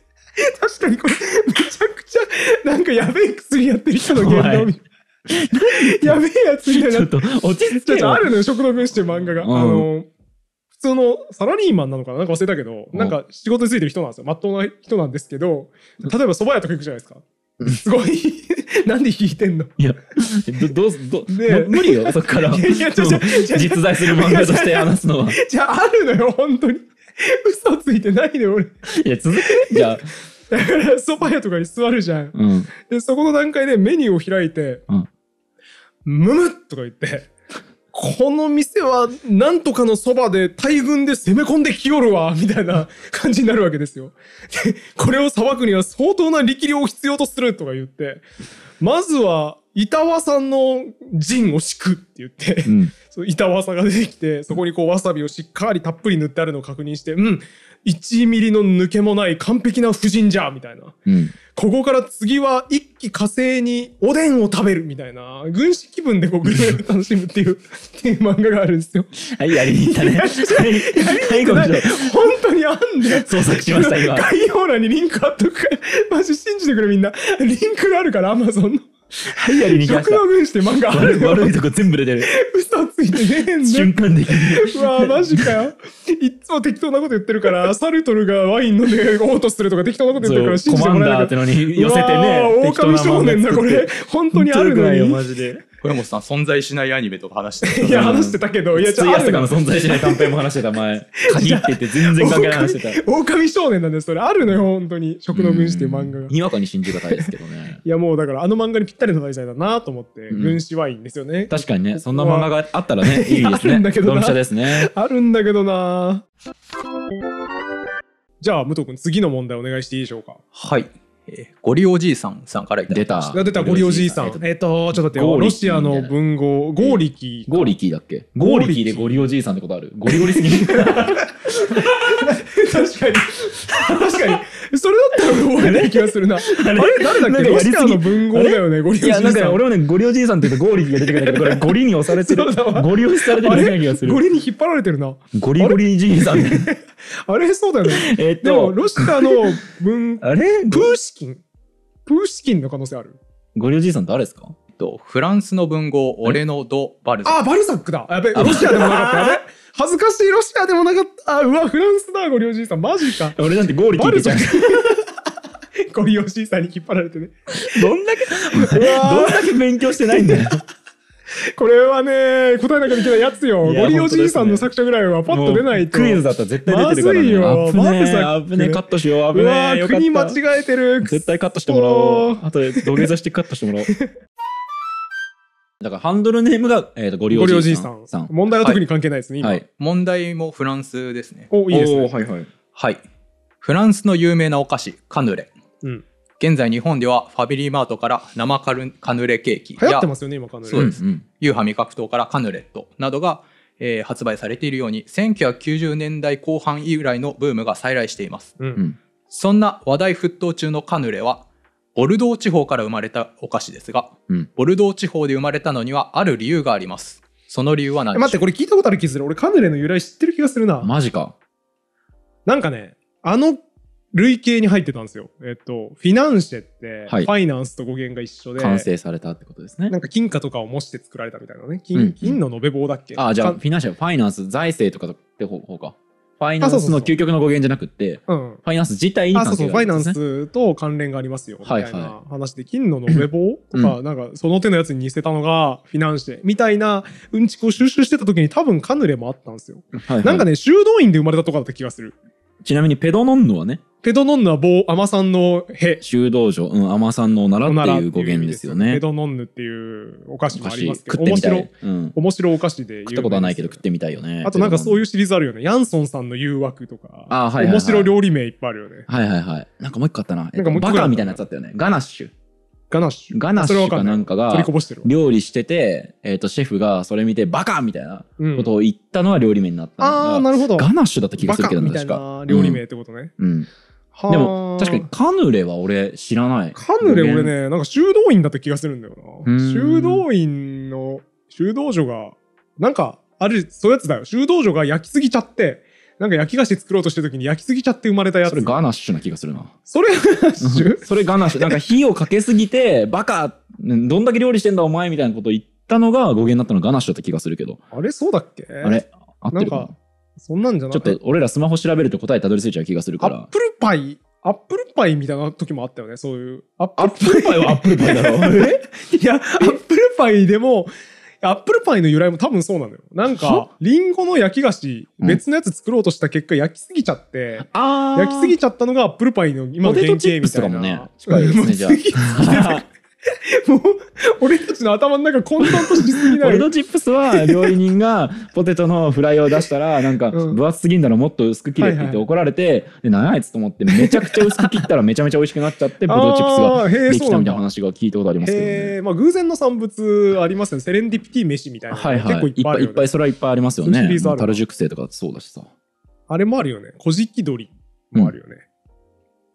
確かにこれめちゃくちゃなんかやべえ薬やってる人の言動みたいな。やべえやつみたいな。ちょっと落ち着けちょっとあるのよ、食の軍師っていう漫画が。あの。通のサラリーマンなのかななんか忘れたけど、なんか仕事についてる人なんですよ。まっとうな人なんですけど、例えば蕎麦屋とか行くじゃないですか。すごい なんで弾いてんのいや、ど、ど、ど、ね、無理よ、そっから。いやちょ、っと、実在する漫画として話すのは。じゃあ、あるのよ、本当に。嘘ついてないで、俺。いや、続けじゃあ。だから、ソファ屋とかに座るじゃん。うん、で、そこの段階でメニューを開いて、うん、むむっとか言って、この店はなんとかのそばで大軍で攻め込んできよるわ、みたいな感じになるわけですよ。で、これを裁くには相当な力量を必要とするとか言って、まずは板和さんの陣を敷くって言って、うん、その板和さんが出てきてそこにこうわさびをしっかりたっぷり塗ってあるのを確認してうん1ミリの抜けもない完璧な布陣じゃみたいな、うん、ここから次は一気火星におでんを食べるみたいな軍師気分でこうグルメを楽しむっていう っていう漫画があるんですよ。はいやりに行ったね。やりに行ったね。本当にあんで創作しました今。概要欄にリンク貼っとくからマジ信じてくれみんなリンクがあるからアマゾンの。ハイヤリに行の面して漫画ある悪いとこ全部出てる。嘘ついてねえんだ。瞬間的に。うわマジかよ。いつも適当なこと言ってるから、サルトルがワイン飲んでオートするとか適当なこと言ってるから信じてもらえなかコマンダーってのに寄せてね。狼少年だこれ。本当にあるのに。マジで。小山さん存在しないアニメとか話してた。いや、話してたけど、いや、ちょっと。の存在しない短編も話してた前。限 ってて全然関係ない話してた。狼少年なんです、それ。あるのよ、本当に。食の軍師っていう漫画が。にわかに信じがたいですけどね。いや、もうだからあの漫画にぴったりの題材だなと思って、軍師ワインですよね。確かにね、そんな漫画があったらね、いいですね。あるんだけどな。あるんだけどな。じゃあ、武藤君、次の問題お願いしていいでしょうか。はい。えー、ゴリおじいさんさんからいただきました。出た、ゴリおじいさん。えっ、と、ちょっと待って、ロシアの文豪、ゴーリキ。ゴーリキだっけゴーリキでゴリおじいさんってことあるゴリゴリすぎ。確かに。それだったら覚えない気がするな。あれ誰だっけロシアの文豪だよね、ゴリオじいさん。いや、なんか俺もね、ゴリオじいさんって言うとゴリーが出てくるんだけど、これゴリに押されてる。ゴリ押しされてるような気がする。ゴリに引っ張られてるな。ゴリゴリじいさん。あれ、そうだよね。えっと、でも、ロシアの文、あれプーシキンプーシキンの可能性あるゴリオじいさん誰ですかフランスの文豪、俺のド・バルザック。あ、バルザックだ。やべ、ロシアでもなかった。恥ずかしいロシアでもなかった。あ、うわ、フランスだ、ゴリおじいさん。マジか。俺なんてゴーリ聞いてちゃんゴリおじいさんに引っ張られてね。どんだけ、どんだけ勉強してないんだよ。これはね、答えなきゃいけないやつよ。ゴリおじいさんの作者ぐらいはパッと出ないと。クイズだったら絶対出てるから、ね。まずいよ。危ねえ、危ねえ、カットしよう、危ねえ。うわ国間違えてる。絶対カットしてもらおう。あとで土下座してカットしてもらおう。だからハンドルネームが、えー、とごりおじいさんさん問題は特に関係ないですね、はい、問題もフランスですねおいいですねはいはい、はい、フランスの有名なお菓子カヌレ、うん、現在日本ではファミリーマートから生カルカヌレケーキや流行ってますよね今カヌレそうです、うんうん、ユーハ味覚糖からカヌレットなどが、えー、発売されているように1990年代後半以来のブームが再来しています、うん、そんな話題沸騰中のカヌレはボルドー地方から生まれたお菓子ですが、うん、ボルドー地方で生まれたのにはある理由がありますその理由は何でしょう待ってこれ聞いたことある気する俺カヌレの由来知ってる気がするなマジかなんかねあの類型に入ってたんですよ。えっと、フィナンシェって、はい、ファイナンスと語源が一緒で。完成されたってことですね。なんか金貨とかを模して作られたみたいなね。金うん金の延べ棒だっけあ、じゃあ、フィナンシェ、ファイナンス、財政とかって方か。ァイナンスの究極の語源じゃなくて、うん、ファイナンス自体に関係がある、ね、そうそう、ファイナンスと関連がありますよ、みたいな話で、はいはい、金の延べ棒とか、うん、なんかその手のやつに似せたのがフィナンシェ、みたいなうんちくを収集してた時に多分カヌレもあったんですよ。はいはい、なんかね、修道院で生まれたとかだった気がする。ちなみにペドノンヌはね、ペドノンヌは某甘さんのへ。修道女、うん、甘さんのおならっていう語源ですよね。ペドノンヌっていうお菓子もありますけど、面白、うん、面白お菓子で。食ったことはないけど食ってみたいよね。あとなんかそういうシリーズあるよね。ヤンソンさんの誘惑とか、あはい、はい、面白料理名いっぱいあるよね。はいはいはい。なんかもう一個あったな。なんかもう一個バカみたいなやつあったよね。ガナッシュ。ガナッシュ。ガナッシュかなんかが料理してて、えー、とシェフがそれ見てバカみたいなことを言ったのは料理名になったのうん、あなるほどガナッシュだった気がするけど確か料理名ってことね、うん、うんでも確かにカヌレは俺知らないカヌレ俺ねなんか修道院だった気がするんだよな修道院の修道女がなんかあるそういうやつだよ修道女が焼きすぎちゃってなんか焼き菓子作ろうとしてる時に焼きすぎちゃって生まれたやつ。それガナッシュな気がするな。それガナッシュそれガナッシュ。なんか火をかけすぎて、バカ、どんだけ料理してんだお前みたいなこと言ったのが語源になったのがガナッシュだった気がするけど。あれそうだっけあれあってるかなそんなんじゃないちょっと俺らスマホ調べると答えたどり着いちゃう気がするから。アップルパイアップルパイみたいな時もあったよね、そういう。アップルパイはアップルパイだろ。えいや、アップルパイでも、アップルパイの由来も多分そうなのよ。なんか、りんごの焼き菓子、別のやつ作ろうとした結果、焼きすぎちゃって、うん、焼きすぎちゃったのがアップルパイの今の原型みたいな。ポテトチップスとかもね、近いですね、じゃあ。もう、俺たちの頭の中混沌としすぎない。テトチップスは、料理人が ポテトのフライを出したら、なんか、分厚すぎんだろ、もっと薄く切れって言って怒られて、で、やあいつと思って、めちゃくちゃ薄く切ったらめちゃめちゃ美味しくなっちゃって、ポテトチップスができたみたいな話が聞いたことありますけど、ね。まあ、偶然の産物ありますね。セレンディピティ飯みたいな。はいはい。結構いっぱい、いっぱい、それはいっぱいありますよね。タル熟成とかそうだしさ。あれもあるよね。こじき鶏もあるよね。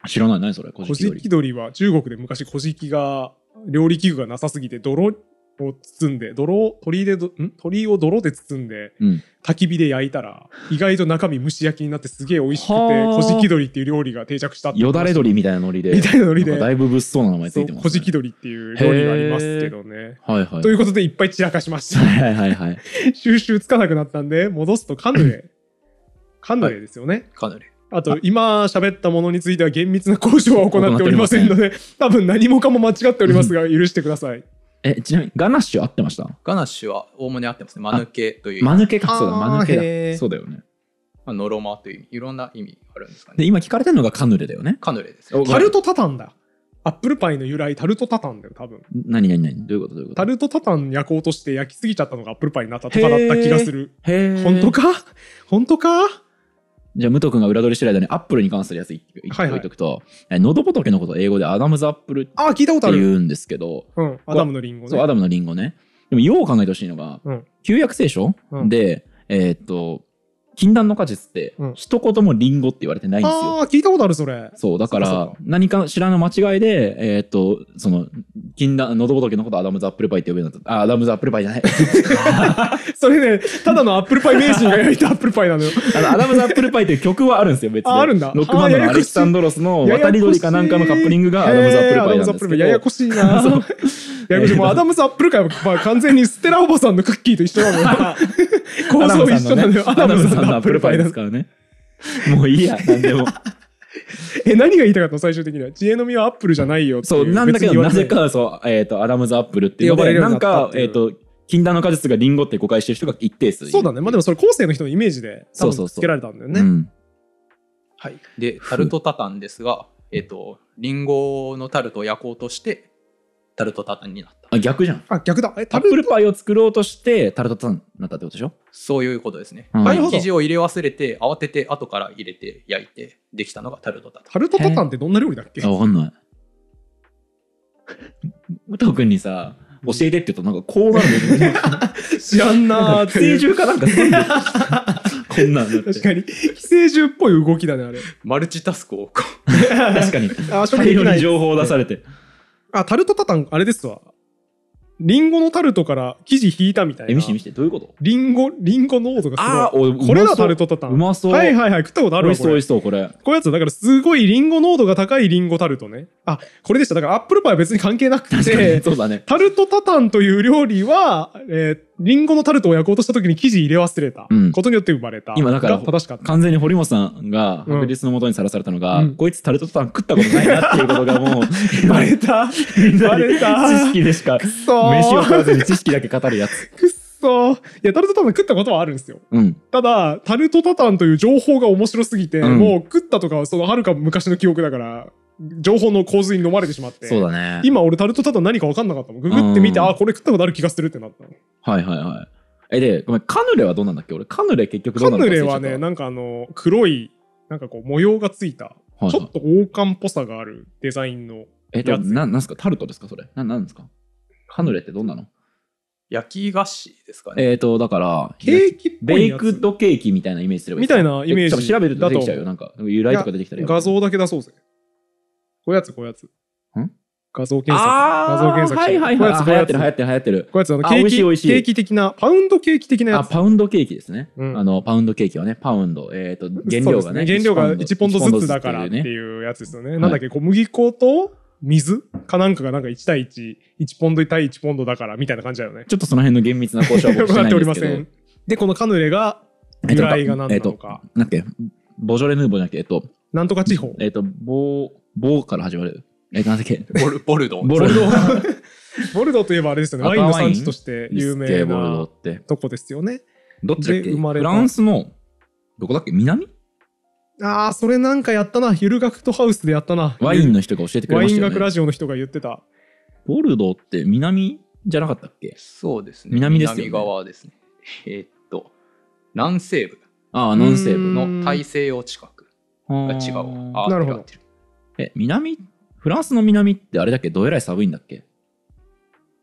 うん、知らない、何それ。こじき鶏は中国で昔こじきが料理器具がなさすぎて泥を包んで泥を鳥でん鳥を泥で包んで、うん、焚き火で焼いたら意外と中身蒸し焼きになってすげえ美味しくてこじき鳥っていう料理が定着したよだれ鳥みたいなノリでみたいなノリでだいぶ物騒な名前ついてます、ね、こじき鳥っていう料理がありますけどね、はいはい、ということでいっぱい散らかしましたはいはい、はい、収集つかなくなったんで戻すとカヌレ カヌレですよね、はい、カヌレあと今喋ったものについては厳密な交渉は行っておりませんので多分何もかも間違っておりますが許してください。えちなみにガナッシュ合ってましたガナッシュはおおむね合ってますね。間抜けという。間抜けかそうだ間抜けだそうだよね。まあ、ノロマという意味いろんな意味あるんですかね。で今聞かれてるのがカヌレだよね。カヌレです、タルトタタンだ。アップルパイの由来タルトタタンだよ多分何何何どういうことどういうことタルトタタン焼こうとして焼きすぎちゃったのがアップルパイになったとかだった気がするへえ本当か本当かじゃあ、武藤君が裏取りしてる間にアップルに関するやつ一回置いとくと、のどぼと仏のこと英語でアダムズアップルって言うんですけど、うん、アダムのリンゴね。そう、アダムのリンゴね。でも、よう考えてほしいのが、うん、旧約聖書、で、えー、っと、禁断の果実って一言もリンゴって言われてないんですよ。ああ、聞いたことある、それ。そうだから何か知らぬ間違いで、えーっとその禁断喉仏のことアダムズアップルパイって呼ぶようになったあアダムズアップルパイじゃない それね、ただのアップルパイ名人が焼いた アップルパイなのよ。あのアダムズアップルパイっていう曲はあるんですよ別に。あるんだロックバンドのアしいレキサンドロスの渡り鳥かなんかのカップリングがアダムズアップルパイなんですけアダムズアップルパイどややこしいな。そうややもうアダムズアップルパイは完全にステラおばさんのクッキーと一緒なのよ。構造一緒なのよ。アダムさんのアップルパイですからね。もういいや、なんでも。え、何が言いたかったの最終的には。知恵の実はアップルじゃないよそう、なんだけど、なぜか、そう、えっ、ー、と、アダムズ・アップルって呼ばれるなんか、えっ、ー、と、禁断の果実がリンゴって誤解してる人が一定数そうだね。まあでもそれ後世の人のイメージで、そうそうつけられたんだよね。そうそうそううん、はい。で、タルトタタンですが、えっ、ー、と、リンゴのタルトを焼こうとして、タルトタタンになった。あ逆じゃんあ逆だえアップルパイを作ろうとしてタルトタンになったってことでしょそういうことですね、パイ生地を入れ忘れて慌てて後から入れて焼いてできたのがタルトタンタルトタンってどんな料理だっけあ分かんない武藤 君にさ教えてって言うとなんかこうなるんよね 知らんな寄生獣かなんかすん こんなん確かに寄生獣っぽい動きだねあれマルチタスクを確かにあ処に情報を出されて、あタルトタタンあれですわリンゴのタルトから生地引いたみたいな。え、見して見して、どういうことリンゴ、リンゴ濃度がすごい。ああ、おこれがタルトタタン。うまそう。はいはいはい、食ったことあるわ。美味しそう、おいしそう、これ。こういうやつ、だからすごいリンゴ濃度が高いリンゴタルトね。あ、これでした。だからアップルパイは別に関係なくて、そうだね。タルトタタンという料理は、えー、リンゴのタルトを焼こうとした時に生地入れ忘れたことによって生まれた、今だから正しかった完全に堀本さんが白日のもとにさらされたのが、うん、こいつタルトタン食ったことないなっていうことがもう バレたバレた知識でしかそうをずに知識だけ語るやつ。くっそいや、タルトタタン食ったことはあるんですよ。うん、ただ、タルトタタンという情報が面白すぎて、うん、もう食ったとかはそのはるか昔の記憶だから、情報の洪水に飲まれてしまって。そうだね。今俺タルトタタン何か分かんなかったもん。ググってみて、うん、あ、これ食ったことある気がするってなった。はいはいはい。え、で、ごめん、カヌレはどうなんだっけ俺、カヌレ結局どうなんカヌレはね、なんかあの、黒い、なんかこう模様がついた、はいはい、ちょっと王冠っぽさがあるデザインのえっと、ななんすかタルトですかそれ。ななんですかカヌレってどんなの焼き菓子ですかね。えっ、ー、と、だから、ケーキベイクドケーキみたいなイメージすればいいみたいなイメージ。調べると出てきちゃうよ。なんか、由来とか出てきたら画像だけ出そうぜ。こやつ、こやつ。ん画像検索。画像検索。はいはいはい。はやってる流行ってる流行ってる。こやつ、あの、ケーキ、ケーキ的な、パウンドケーキ的なやつ。あ、パウンドケーキですね。うん、あの、パウンドケーキはね、パウンド、えっ、ー、と、原料がね。ね原料が1ポンドずつだからっていうやつですよね。はい、なんだっけ、小麦粉と、水かなんかがなんか1対1、1ポンド対1ポンドだからみたいな感じだよね。ちょっとその辺の厳密な交渉は分かっておりませんで このカヌレが由来が何なのか。えっ、ー、と、えー、ボジョレ・ヌーボーじゃなくて、えっ、と、なんとか地方。えっ、と、ボー、ボーから始まる。えっ、と、だっけボルボルドー。ボルドー。ボルドーといえばあれですよね。ワインの産地として有名なとこですよね。どっちだっけフランスの、どこだっけ南ああ、それなんかやったな。ゆる学トハウスでやったな。ワインの人が教えてくれましたよ学ラジオの人が言ってた。ボルドーって南じゃなかったっけそうですね。南ですよね南側ですね。えーっと、南西部ああ、南西部。の大西洋近くが違うわ。あなるほどるえ、南フランスの南ってあれだっけどえらい寒いんだっけ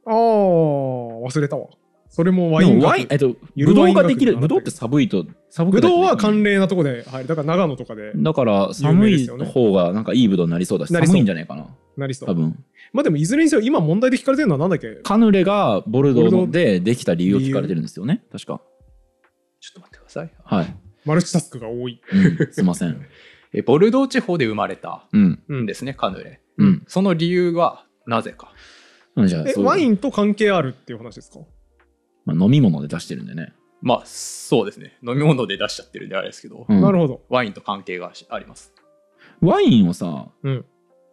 ああ、忘れたわ。それもワインワイン、えっと、ブドウができる、ブドウって寒いと、寒くぶは寒冷なとこで、はい、だから長野とかで、ね、だから寒い方がなんかいいブドウになりそうだし、寒いんじゃないかな。なりそう。多分。まあでもいずれにせよ今問題で聞かれてるのはなんだっけカヌレがボルドーでできた理由を聞かれてるんですよね。確か。ちょっと待ってください。はい。マルチタスクが多い。うん、すいません。えボルドー地方で生まれたんですね、うん、カヌレ、うん。その理由はなぜか。じゃあワインと関係あるっていう話ですかまあ、飲み物で出してるんでね。まあそうですね飲み物で出しちゃってるんであれですけど、うんなるほど。ワインと関係がありますワインをさ、うん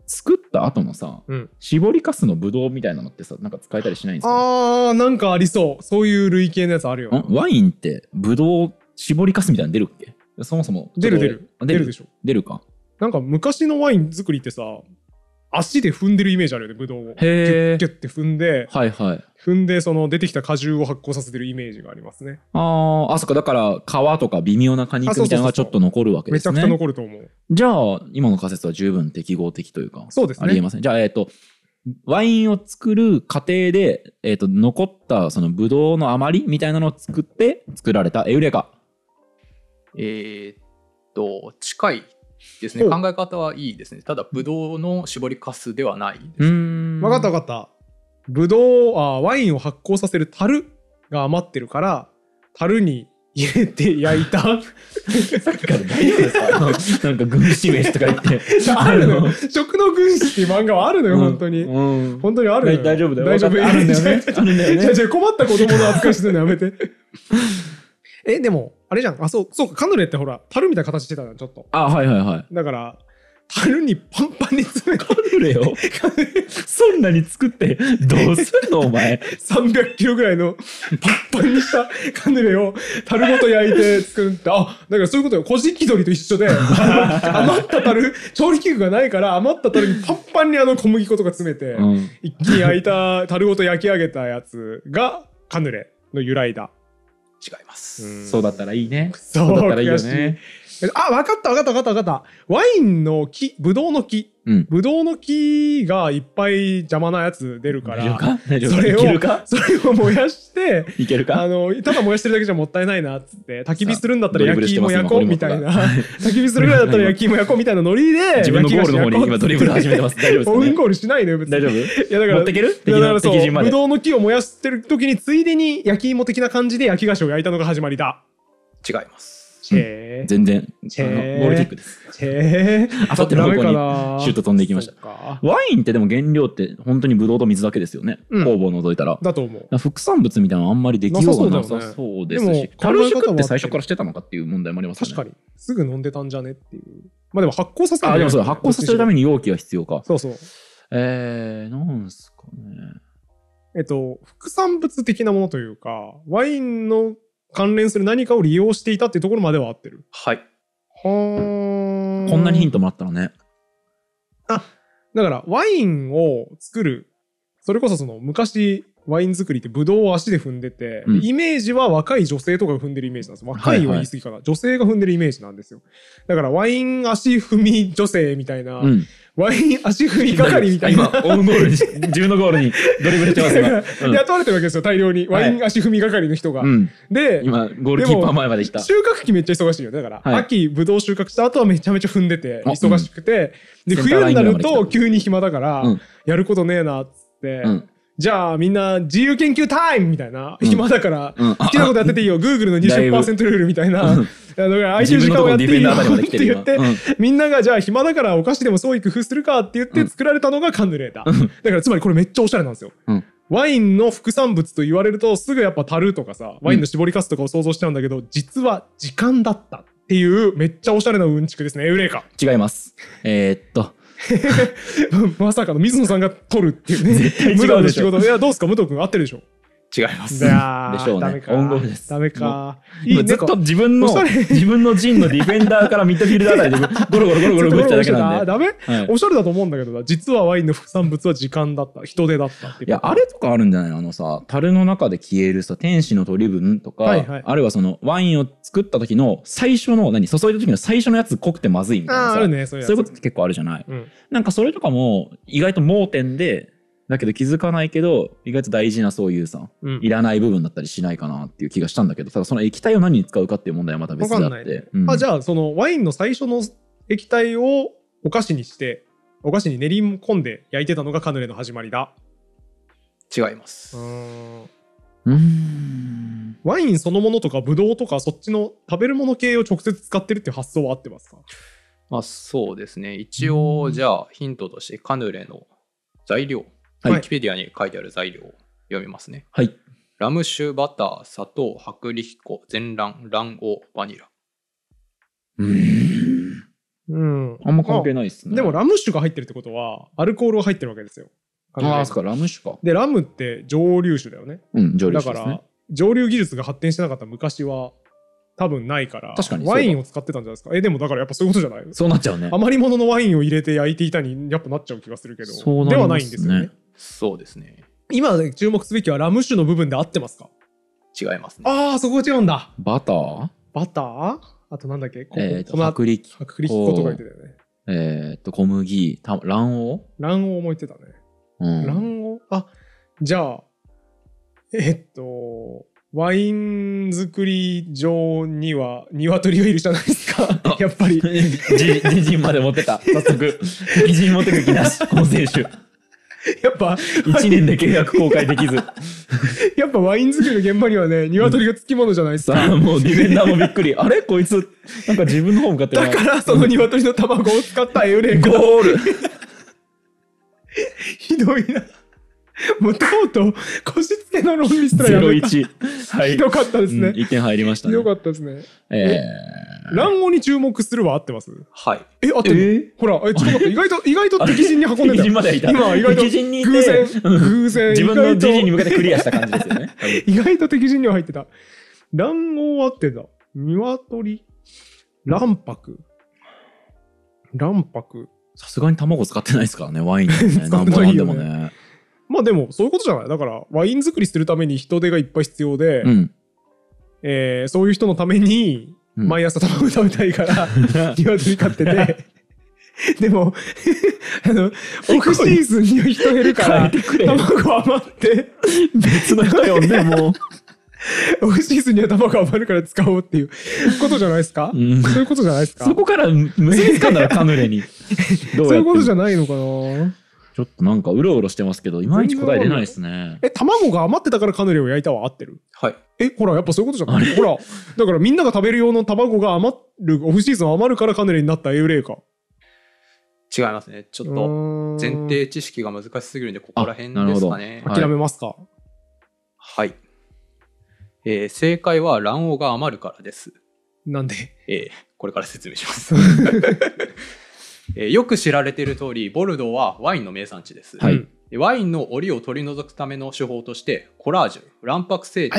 作った後のさ、うん絞りかすのブドウみたいなのってさなんか使えたりしないんですかあー、なんかありそう。そういう類型のやつあるよ。ワインってブドウ絞りかすみたいなの出るっけそもそも出る出る。出出るるでしょ。出るかなんか昔のワイン作りってさ、足で踏んでるイメージあるよねブドウをギュッギュッて踏んで、はいはい、踏んでその出てきた果汁を発酵させてるイメージがありますねああそっかだから皮とか微妙な果肉みたいなのがちょっと残るわけですねめちゃくちゃ残ると思うじゃあ今の仮説は十分適合的というかそうですねありえませんじゃあえっ、ー、とワインを作る過程で、えーと、と残ったそのブドウの余りみたいなのを作って作られたエウレカえー、っと近いですね。考え方はいいですね。ただ、ブドウの絞りかすではないです。分かった分かった。ブドウあ、ワインを発酵させる樽が余ってるから、樽に入れて焼いたさっきから大ですか なんか軍師飯とか言ってあるの食の軍師っていう漫画はあるのよ、うん、本当に、うん、本当にあるの大丈夫だよ大丈夫あるんだよね 困った子供の扱いしてるのやめてえ、でも、あれじゃん。あ、そう、そうか、カヌレってほら、樽みたいな形してたじゃん、ちょっと。あ、はいはいはい。だから、樽にパンパンに詰めカヌレをそんなに作ってどうすんのお前300キロぐらいのパンパンにしたカヌレを樽ごと焼いて作るってあだからそういうことよ「こじき鳥」と一緒で 余った樽調理器具がないから余った樽にパンパンにあの小麦粉とか詰めて、うん、一気に焼いた樽ごと焼き上げたやつがカヌレの由来だ違います。そうだったらいいね。そうだったらいいよね。あ、分かった分かった分かった分かった。ワインの木、ブドウの木うん、ブドウの木がいっぱい邪魔なやつ出るからそれをそれを燃やしていけるかあのただ燃やしてるだけじゃもったいないなっつって焚き火するんだったら焼き芋焼こうみたいな焚き火するぐらいだったら焼き芋焼こうみたいなノリで 自分のゴールの方に今ドリブル始めてます大丈夫ですオウゴールしないのよ別に大丈夫いやだから持ってけるだからそうブドウの木を燃やしてる時についでに焼き芋的な感じで焼き菓子を焼いたのが始まりだ違います全然、ボルティックです。あさっての方向にシュート飛んでいきました。ワインってでも原料って本当にブドウと水だけですよね。酵母を除いたら。だと思う。副産物みたいなのあんまりできようがなさそうですし、カルって最初からしてたのかっていう問題もありますね。確かに。すぐ飲んでたんじゃねっていう。まあでも発酵させたあ、でもそう発酵させるために容器は必要か。そうそう。えー、なんすかね。えっと、副産物的なものというか、ワインの関連する何かを利用していたっていうところまでは合ってる。はい。はこんなにヒントもらったのね。あ、だからワインを作る、それこそその昔ワイン作りってブドウを足で踏んでて、うん、イメージは若い女性とかが踏んでるイメージなんですよ。若いは言い過ぎかな、はいはい、女性が踏んでるイメージなんですよ。だからワイン足踏み女性みたいな、うん、ワイン足踏み係みたいな。今、オウンゴールに、自分のゴールにドリブルしてます今。雇 われてるわけですよ、大量に。ワイン足踏み係の人が。で、今、ゴールキーパー前まで来た。収穫期めっちゃ忙しいよね。だから、秋、ブドウ収穫した後はめちゃめちゃ踏んでて、忙しくて、で、冬になると急に暇だから、やることねえな、っつって。じゃあみんな自由研究タイムみたいな、暇だから好きなことやってていいよ、グーグルの20%ルールみたいな、あの空いてる時間をやっていいよって言って、みんながじゃあ暇だからお菓子でも創意工夫するかって言って作られたのがカンヌレータ。だからつまりこれめっちゃおしゃれなんですよ。ワインの副産物と言われるとすぐやっぱ樽とかさ、ワインの絞りかすとかを想像しちゃうんだけど、実は時間だったっていうめっちゃおしゃれなうんちくですね。エウレカ。違います。えー、っと。まさかの水野さんが取るっていうね。無駄な仕事。いや、どうですか武藤君合ってるでしょ違います。でしょうね。オンゴールです。ダメか。今ずっと自分の、自分の陣のディフェンダーからミッドフィルダーあたりゴロゴロゴロゴロ打っただけなんで。ダメ、おしゃれだと思うんだけど実はワインの副産物は時間だった。人手だったい。や、あれとかあるんじゃないあのさ、樽の中で消えるさ、天使の取り分とか、あるいはそのワインを作った時の最初の、何、注いだ時の最初のやつ濃くてまずいみたいなあるね、そういうこと結構あるじゃない。なんかそれとかも意外と盲点で、だけど気づかないけど意外と大事なそういうさ、うんいらない部分だったりしないかなっていう気がしたんだけどただその液体を何に使うかっていう問題はまた別になっねて、うんあじゃあそのワインの最初の液体をお菓子にしてお菓子に練り込んで焼いてたのがカヌレの始まりだ違います。うんうんワインそのものとかブドウとかそっちの食べるもの系を直接使ってるっていう発想は合ってますかまあそうですね。一応、じゃあヒントとしてカヌレの材料ウィキペディアに書いてある材料を読みますね。はい。ラム酒、バター、砂糖、薄力粉、全卵、卵黄、バニラ。うん。うん。あんま関係ないですね。でもラム酒が入ってるってことは、アルコールが入ってるわけですよ。ああ、そすか、ラム酒か。で、ラムって蒸留酒だよね。うん、蒸留酒、ね、だから、蒸留技術が発展してなかった昔は、多分ないから確かにワインを使ってたんじゃないですかえでもだからやっぱそういうことじゃないそうなっちゃうね余り物のワインを入れて焼いていたにやっぱなっちゃう気がするけど、ね、ではないんですよねそうですね。今注目すべきはラム酒の部分で合ってますか違いますね。ああ、そこ違うんだ。バターバターあとなんだっけこえ薄力粉。薄力粉とか言ってたよね。えっ、と、小麦、た卵黄卵黄も言ってたね。うん、卵黄あ、じゃあ、えっと、ワイン作り場には鶏がいるじゃないですか。やっぱり。じ、じんまで持ってた。早速。じ陣ん持ってく気なし、この選手。やっぱ、1年で契約公開できず。やっぱワイン作りの現場にはね、鶏がつきものじゃないですか。さあ、もうディフェンダーもびっくり。あれこいつ、なんか自分の方向かってない。だから、その鶏の卵を使ったエウレカ。ゴール ひどいな。もうとうとう、個つけのロンリストラやめた。01。はい。ひどかったですね。うん、1点入りましたね。どかったですね。えー、卵黄に注目するは合ってますはい。え、合ってる、えー、ほら、え、ちょっと 意外と、意外と敵陣に運んでた。敵陣までいた。今、意外と。偶然偶然、偶然。自分の敵陣に向けてクリアした感じですよね。意外と敵陣には入ってた。卵黄は合ってた。鶏、卵白。卵白。さすがに卵使ってないですからね、ワインでね。何本でもね。まあでもそういうことじゃないだからワイン作りするために人手がいっぱい必要で、うん、えー、そういう人のために毎朝卵食べたいから、うん、に買ってて でも あの、オフシーズンには人減るから、卵余って、別の人呼んで、もう。オフシーズンには卵余るから使おうっていうことじゃないですか、うん、そういうことじゃないですかそこから結び使うんだらカヌレに。そういうことじゃないのかなちょっとなんかうろうろしてますけど、いまいち答え出ないですね。え、卵が余ってたからカヌレを焼いたは合ってるはい。え、ほら、やっぱそういうことじゃいほら、だからみんなが食べる用の卵が余る、オフシーズン余るからカヌレになったエウレカ。違いますね。ちょっと前提知識が難しすぎるんで、ここら辺ですかね。諦めますか。はい。はい、えー、正解は卵黄が余るからです。なんで、えー、これから説明します。えー、よく知られている通りボルドーはワインの名産地です、はい、ワインの檻を取り除くための手法としてコラージュ卵白成長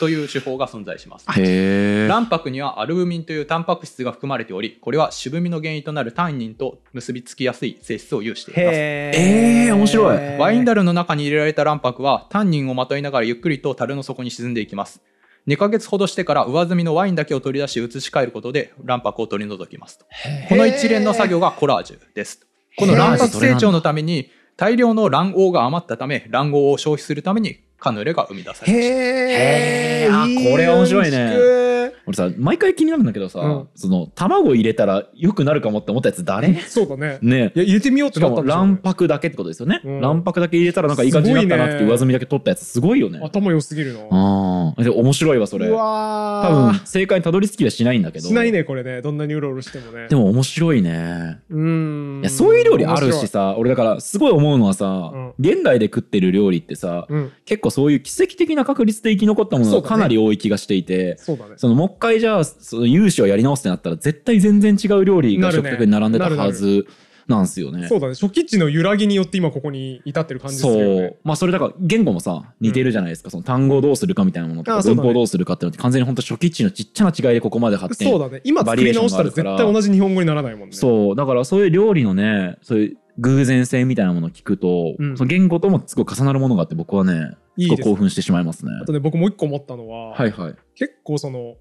という手法が存在します卵白にはアルブミンというタンパク質が含まれておりこれは渋みの原因となるタンニンと結びつきやすい性質を有していますえ面白いワイン樽の中に入れられた卵白はタンニンをまといながらゆっくりと樽の底に沈んでいきます2ヶ月ほどしてから上積みのワインだけを取り出し移し替えることで卵白を取り除きますとこの一連の作業がコラージュですこの卵白成長のために大量の卵黄が余ったため卵黄を消費するためにカヌレが生み出されましたへえこれ面白いね俺さ毎回気になるんだけどさ、うん、その卵入れたらよくなるかもって思ったやつ誰そうだねねいや入れてみようってなったん卵白だけってことですよね、うん、卵白だけ入れたらなんかいい感じになったなって上積みだけ取ったやつすごいよね頭良すぎるなああ面白いわそれ多分正解にたどり着きはしないんだけどしないねこれねどんなにうろうろしてもねでも面白いねうんいやそういう料理あるしさ俺だからすごい思うのはさ、うん、現代で食ってる料理ってさ、結構そういう奇跡的な確率で生き残ったものがかなり多い気がしていてそうだねその一回じゃあその融資をやり直すってなったら絶対全然違う料理が食卓に並んでたはずなんですよね。そうだね初期値の揺らぎによって今ここに至ってる感じですよね。そうまあそれだから言語もさ似てるじゃないですか、その単語をどうするかみたいなものとか文法どうするかっていうのって完全に本当初期値のちっちゃな違いでここまで発展そうだね今作り直したら絶対同じ日本語にならないもんね。そうだからそういう料理のねそういう偶然性みたいなものを聞くと、うんその言語ともすごい重なるものがあって僕はねいい興奮してしまいますね。あとね僕もう一個思ったのは、はいはい結構その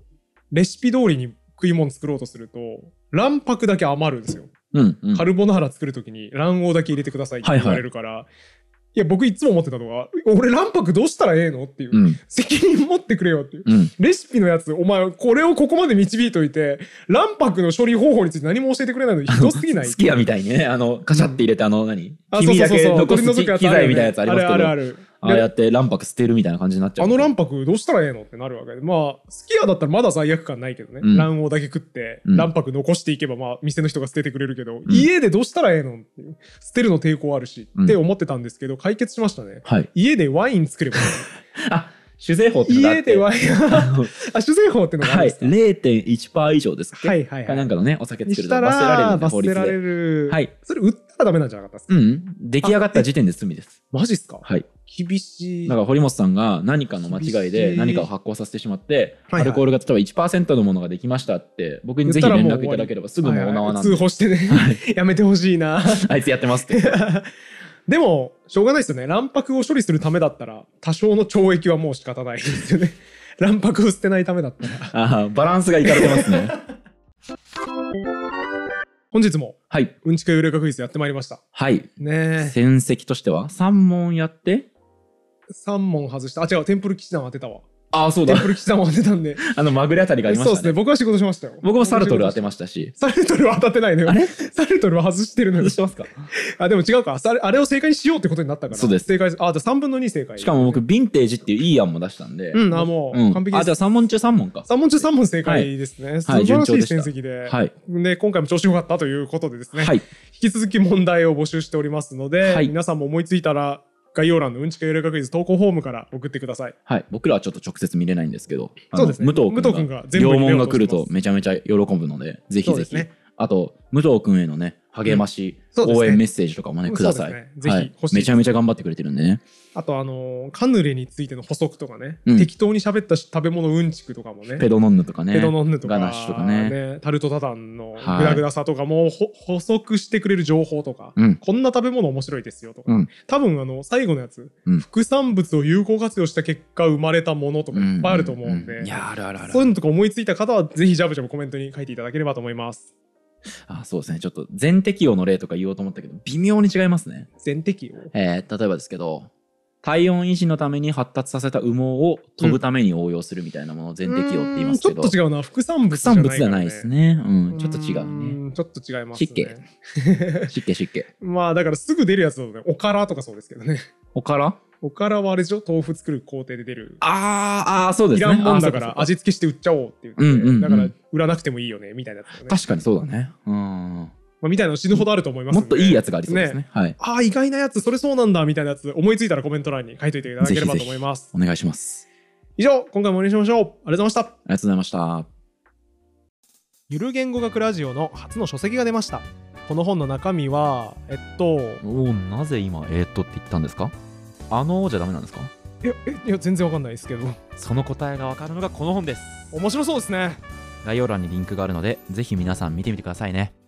レシピ通りに食い物作ろうとすると卵白だけ余るんですよ、うんうん、カルボナーラ作る時に卵黄だけ入れてくださいって言われるから、はいはいいや、僕いつも思ってたのが、俺卵白どうしたらええのっていう、うん、責任持ってくれよっていう、うん、レシピのやつ、お前、これをここまで導いといて、卵白の処理方法について何も教えてくれないのにひどすぎない好きやみたいにね、あの、カシャって入れて、あの何、そうん、黄身だけ残す機材みたいなやつありますけど。あるあるある。ああやって卵白捨てるみたいな感じになっちゃうあの卵白どうしたらええのってなるわけでまあ好きやだったらまだ罪悪感ないけどね、うん、卵黄だけ食って卵白残していけばまあ店の人が捨ててくれるけど、うん、家でどうしたらええのって捨てるの抵抗あるし、うん、って思ってたんですけど解決しましたね、はい、家でワイン作ればいい あ酒税法ってのがあって。あ、酒税法ってのがあるんですか、はい、0.1%以上ですかはいはいはい。なんかのね、お酒作ると罰せられる罰せられる。はい。それ売ったらダメなんじゃなかったですかうん。出来上がった時点で罪です。マジっすかはい。厳しい。だから堀本さんが何かの間違いで何かを発行させてしまって、はいアルコールが例えば1%のものができましたって、僕にぜひ連絡いただければすぐもうお縄なんで、通報してね、やめてほしいな あいつやってますって。でもしょうがないですよね卵白を処理するためだったら多少の懲役はもう仕方ないですよね卵白を捨てないためだったらああバランスがいかれてますね。本日もはい。うんちくエうれカクイズやってまいりましたはい。ねえ戦績としては3問やって3問外した。あ、違う、テンプル騎士団当てたわ。あそうだ。テンプル騎士団も当てたんで。あの、まぐれあたりがありました、ね、そうですね。僕は仕事しましたよ。僕もサルトル当てましたし。サルトルは当たってないのよ。あれサルトルは外してるのよ。外してますかあ、でも違うか。あれを正解にしようってことになったから。そうです。正解、あ、じゃあ3分の2正解。しかも僕、ヴィンテージっていういい案も出したんで。うん、あ、もう、完璧です、あ、じゃあ3問中3問か。3問中3問正解ですね。はい、素晴らしい績で。はい。で、今回も調子良かったということでですね。はい。引き続き問題を募集しておりますので、はい、皆さんも思いついたら、概要欄のうんちかゆるかクイズ投稿フォームから送ってください。はい、僕らはちょっと直接見れないんですけど、そうですね武藤君が全両門が来るとめちゃめちゃ喜ぶので、ぜひぜひ。ねあと、武藤君へのね、励まし、うんね、応援メッセージとかもねください、ね、はい、めちゃめちゃ頑張ってくれてるんでねあとあのカヌレについての補足とかね、うん、適当に喋った食べ物うんちくとかもねペドノンヌとかねペドノンヌとかガナッシュとかね、ね、タルトタタンのグラグラさとかも、はい、補足してくれる情報とか、うん、こんな食べ物面白いですよとか、多分あの最後のやつ、副産物を有効活用した結果生まれたものとかいっぱいあると思うんで、いやあるあるあるそういうのとか思いついた方はぜひジャブジャブコメントに書いていただければと思いますあそうですねちょっと全適用の例とか言おうと思ったけど微妙に違いますね全適用えー、例えばですけど体温維持のために発達させた羽毛を飛ぶために応用するみたいなものを全適用って言いますけど、うん、ちょっと違うな副産物じゃない、ね、ゃないですねうんちょっと違うねちょっと違いますね湿気 湿気湿気まあだからすぐ出るやつだとねおからとかそうですけどねおからおからはあれでしょ豆腐作る工程で出る。あーあー、そうですね。いらんもんだから味付けして売っちゃおうっていう。うんうんうん、だから売らなくてもいいよねみたいな、ね、確かにそうだね。うん。まあ、みたいなの死ぬほどあると思います、もっといいやつがありそうですね。ねはい、ああ、意外なやつ、それそうなんだみたいなやつ、思いついたらコメント欄に書いといていただければと思います。ぜひぜひお願いします。以上、今回もお願いしましょう。ありがとうございました。ありがとうございました。ゆる言語学ラジオの初の書籍が出ました。この本の中身は、えっと。おなぜ今、えっとって言ったんですかあのじゃダメなんですかいやいや全然わかんないですけどその答えがわかるのがこの本です面白そうですね概要欄にリンクがあるのでぜひ皆さん見てみてくださいね